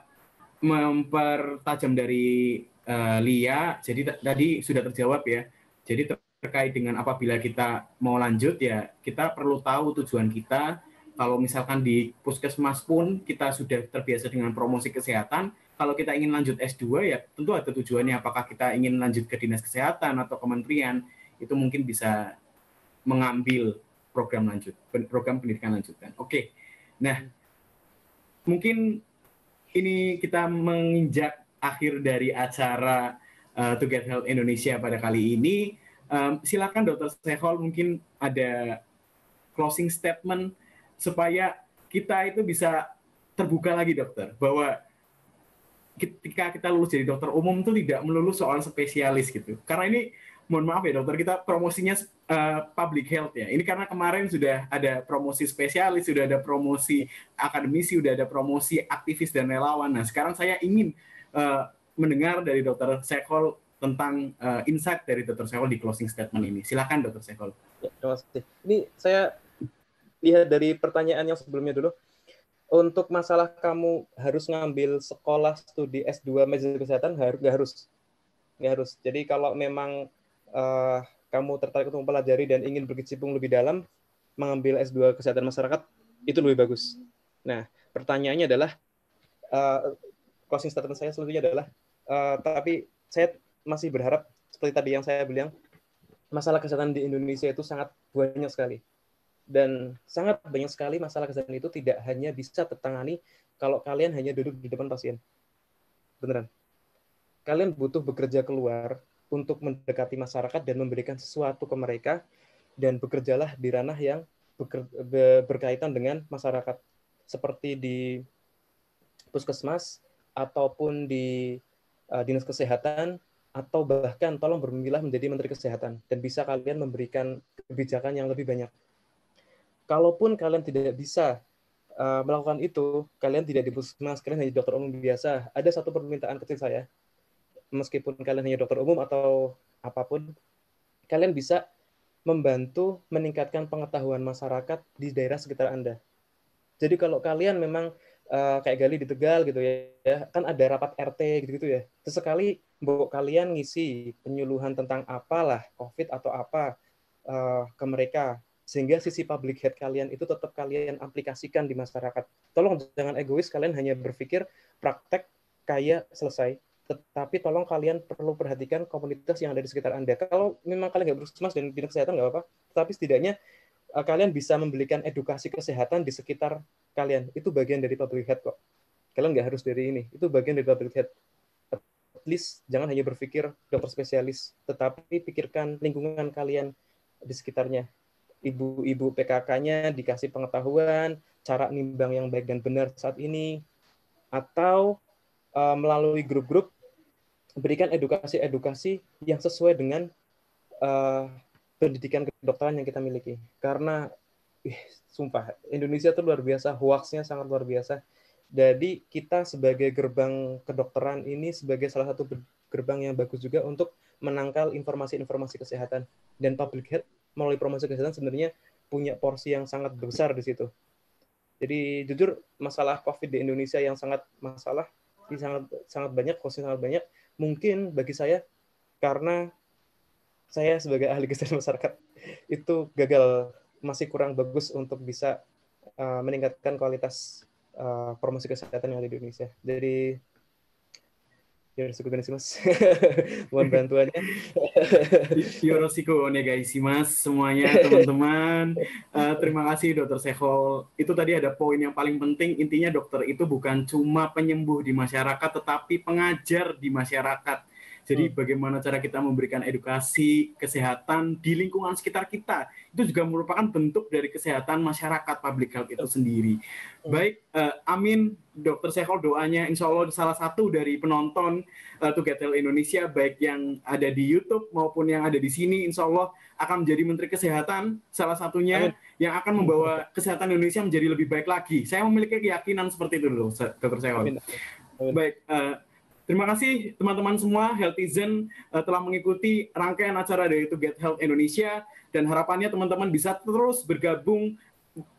mempertajam dari uh, Lia jadi tadi sudah terjawab ya jadi ter terkait dengan apabila kita mau lanjut ya kita perlu tahu tujuan kita kalau misalkan di puskesmas pun kita sudah terbiasa dengan promosi kesehatan kalau kita ingin lanjut S2 ya tentu ada tujuannya apakah kita ingin lanjut ke dinas kesehatan atau kementerian itu mungkin bisa mengambil program lanjut program pendidikan lanjutan. Oke. Nah, mungkin ini kita menginjak akhir dari acara uh, To Get Health Indonesia pada kali ini. Um, silakan Dr. Sehol mungkin ada closing statement supaya kita itu bisa terbuka lagi dokter bahwa ketika kita lulus jadi dokter umum itu tidak melulu soal spesialis gitu. Karena ini mohon maaf ya dokter kita promosinya uh, public health ya. Ini karena kemarin sudah ada promosi spesialis, sudah ada promosi akademisi, sudah ada promosi aktivis dan relawan. Nah, sekarang saya ingin uh, mendengar dari dokter Sekol tentang uh, insight dari dokter Sekol di closing statement ini. Silakan dokter Sekol. Ya, Ini saya lihat dari pertanyaan yang sebelumnya dulu untuk masalah kamu harus ngambil sekolah studi S2 medis kesehatan harus nggak harus nggak harus jadi kalau memang uh, kamu tertarik untuk mempelajari dan ingin berkecimpung lebih dalam mengambil S2 kesehatan masyarakat itu lebih bagus nah pertanyaannya adalah uh, closing statement saya selanjutnya adalah uh, tapi saya masih berharap seperti tadi yang saya bilang masalah kesehatan di Indonesia itu sangat banyak sekali dan sangat banyak sekali masalah kesehatan itu tidak hanya bisa tertangani kalau kalian hanya duduk di depan pasien. Beneran. Kalian butuh bekerja keluar untuk mendekati masyarakat dan memberikan sesuatu ke mereka dan bekerjalah di ranah yang berkaitan dengan masyarakat seperti di puskesmas ataupun di uh, dinas kesehatan atau bahkan tolong bermimpilah menjadi menteri kesehatan dan bisa kalian memberikan kebijakan yang lebih banyak kalaupun kalian tidak bisa uh, melakukan itu, kalian tidak di puskesmas, kalian hanya dokter umum biasa. Ada satu permintaan kecil saya, meskipun kalian hanya dokter umum atau apapun, kalian bisa membantu meningkatkan pengetahuan masyarakat di daerah sekitar Anda. Jadi kalau kalian memang uh, kayak Gali di Tegal gitu ya, ya kan ada rapat RT gitu-gitu ya. Sesekali bawa kalian ngisi penyuluhan tentang apalah COVID atau apa uh, ke mereka sehingga sisi public head kalian itu tetap kalian aplikasikan di masyarakat. Tolong jangan egois kalian hanya berpikir praktek kaya selesai, tetapi tolong kalian perlu perhatikan komunitas yang ada di sekitar Anda. Kalau memang kalian nggak bersemas dan bidang kesehatan nggak apa-apa, tetapi setidaknya eh, kalian bisa membelikan edukasi kesehatan di sekitar kalian. Itu bagian dari public head kok. Kalian nggak harus dari ini. Itu bagian dari public head At least jangan hanya berpikir dokter spesialis, tetapi pikirkan lingkungan kalian di sekitarnya ibu-ibu PKK-nya dikasih pengetahuan cara nimbang yang baik dan benar saat ini, atau uh, melalui grup-grup berikan edukasi-edukasi yang sesuai dengan uh, pendidikan kedokteran yang kita miliki. Karena, sumpah, Indonesia itu luar biasa, hoaxnya sangat luar biasa. Jadi kita sebagai gerbang kedokteran ini sebagai salah satu gerbang yang bagus juga untuk menangkal informasi-informasi kesehatan dan public health melalui promosi kesehatan sebenarnya punya porsi yang sangat besar di situ. Jadi jujur masalah COVID di Indonesia yang sangat masalah ini sangat sangat banyak, kosnya sangat banyak. Mungkin bagi saya karena saya sebagai ahli kesehatan [LAUGHS] masyarakat itu gagal masih kurang bagus untuk bisa uh, meningkatkan kualitas uh, promosi kesehatan yang ada di Indonesia. Jadi Yoroshiku Onegaishimasu. [LAUGHS] Mohon bantuannya. [LAUGHS] Yoroshiku Onegaishimasu semuanya teman-teman. Uh, terima kasih Dokter Sehol. Itu tadi ada poin yang paling penting. Intinya dokter itu bukan cuma penyembuh di masyarakat, tetapi pengajar di masyarakat jadi hmm. bagaimana cara kita memberikan edukasi kesehatan di lingkungan sekitar kita itu juga merupakan bentuk dari kesehatan masyarakat public health itu sendiri. Hmm. Baik, uh, Amin, Dokter Sehol doanya, Insya Allah salah satu dari penonton uh, eh, Tugetel Indonesia baik yang ada di YouTube maupun yang ada di sini, Insya Allah akan menjadi Menteri Kesehatan salah satunya Amin. yang akan membawa kesehatan Indonesia menjadi lebih baik lagi. Saya memiliki keyakinan seperti itu, Dokter Sehol. Amin. Amin. Baik. Uh, Terima kasih teman-teman semua Healthizen uh, eh, telah mengikuti rangkaian acara dari To Get Health Indonesia dan harapannya teman-teman bisa terus bergabung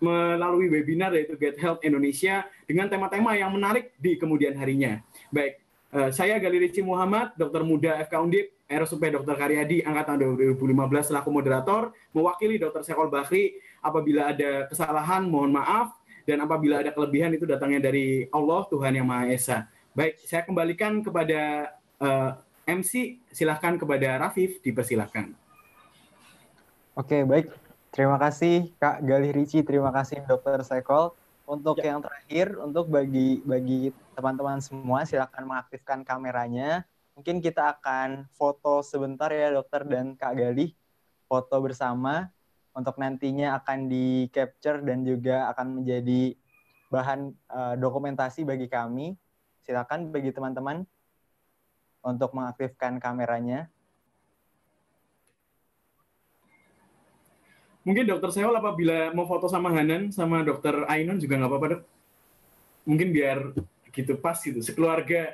melalui webinar dari To Get Health Indonesia dengan tema-tema yang menarik di kemudian harinya. Baik, eh, saya Gali Rici Muhammad, Dokter Muda FK Undip, RSUP Dr. Karyadi angkatan 2015 selaku moderator, mewakili Dr. Sekol Bakri apabila ada kesalahan mohon maaf dan apabila ada kelebihan itu datangnya dari Allah Tuhan Yang Maha Esa. Baik, saya kembalikan kepada uh, eh, MC, silahkan kepada Rafif, dipersilahkan. Oke, baik. Terima kasih Kak Galih Ricci, terima kasih Dokter Sekol. Untuk ya. yang terakhir, untuk bagi bagi teman-teman semua, silahkan mengaktifkan kameranya. Mungkin kita akan foto sebentar ya dokter dan Kak Galih, foto bersama untuk nantinya akan di capture dan juga akan menjadi bahan uh, dokumentasi bagi kami silakan bagi teman-teman untuk mengaktifkan kameranya. Mungkin dokter Seol apabila mau foto sama Hanan sama dokter Ainun juga nggak apa-apa dok. Mungkin biar gitu pas gitu sekeluarga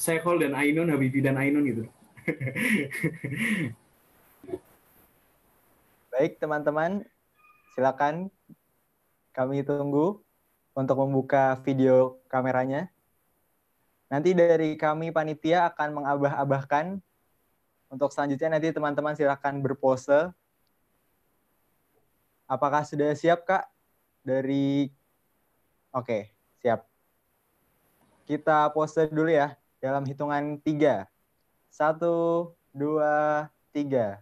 Seol dan Ainun, Habibi dan Ainun gitu. [LAUGHS] Baik teman-teman, silakan kami tunggu untuk membuka video kameranya. Nanti dari kami panitia akan mengabah-abahkan. Untuk selanjutnya nanti teman-teman silahkan berpose. Apakah sudah siap, Kak? Dari... Oke, siap. Kita pose dulu ya, dalam hitungan tiga. Satu, dua, tiga.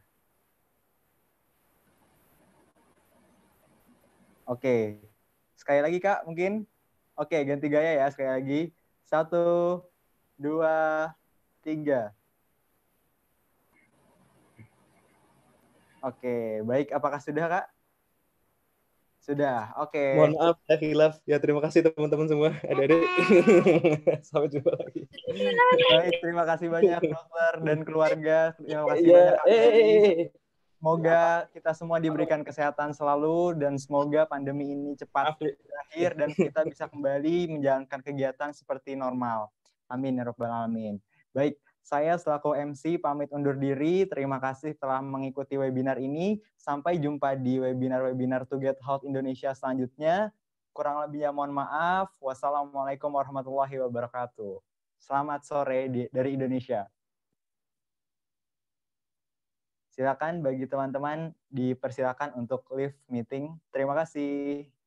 Oke. Sekali lagi, Kak, mungkin. Oke, ganti gaya ya sekali lagi. Satu, dua, tiga. Oke, baik. Apakah sudah, Kak? Sudah, oke. Okay. Mohon maaf, saya hilaf. Ya, terima kasih teman-teman semua. Ada adik [LAUGHS] Sampai jumpa lagi. Baik, terima kasih banyak dokter dan keluarga. Terima kasih yeah. banyak. hey. Eh, eh, eh, Semoga iya, kita semua diberikan kesehatan selalu dan semoga pandemi ini cepat berakhir dan kita bisa kembali menjalankan kegiatan seperti normal. Amin ya rabbal alamin. Baik, saya selaku MC pamit undur diri. Terima kasih telah mengikuti webinar ini. Sampai jumpa di webinar-webinar To Get Health Indonesia selanjutnya. Kurang lebihnya mohon maaf. Wassalamualaikum warahmatullahi wabarakatuh. Selamat sore di, dari Indonesia. Silakan bagi teman-teman dipersilakan untuk live meeting. Terima kasih.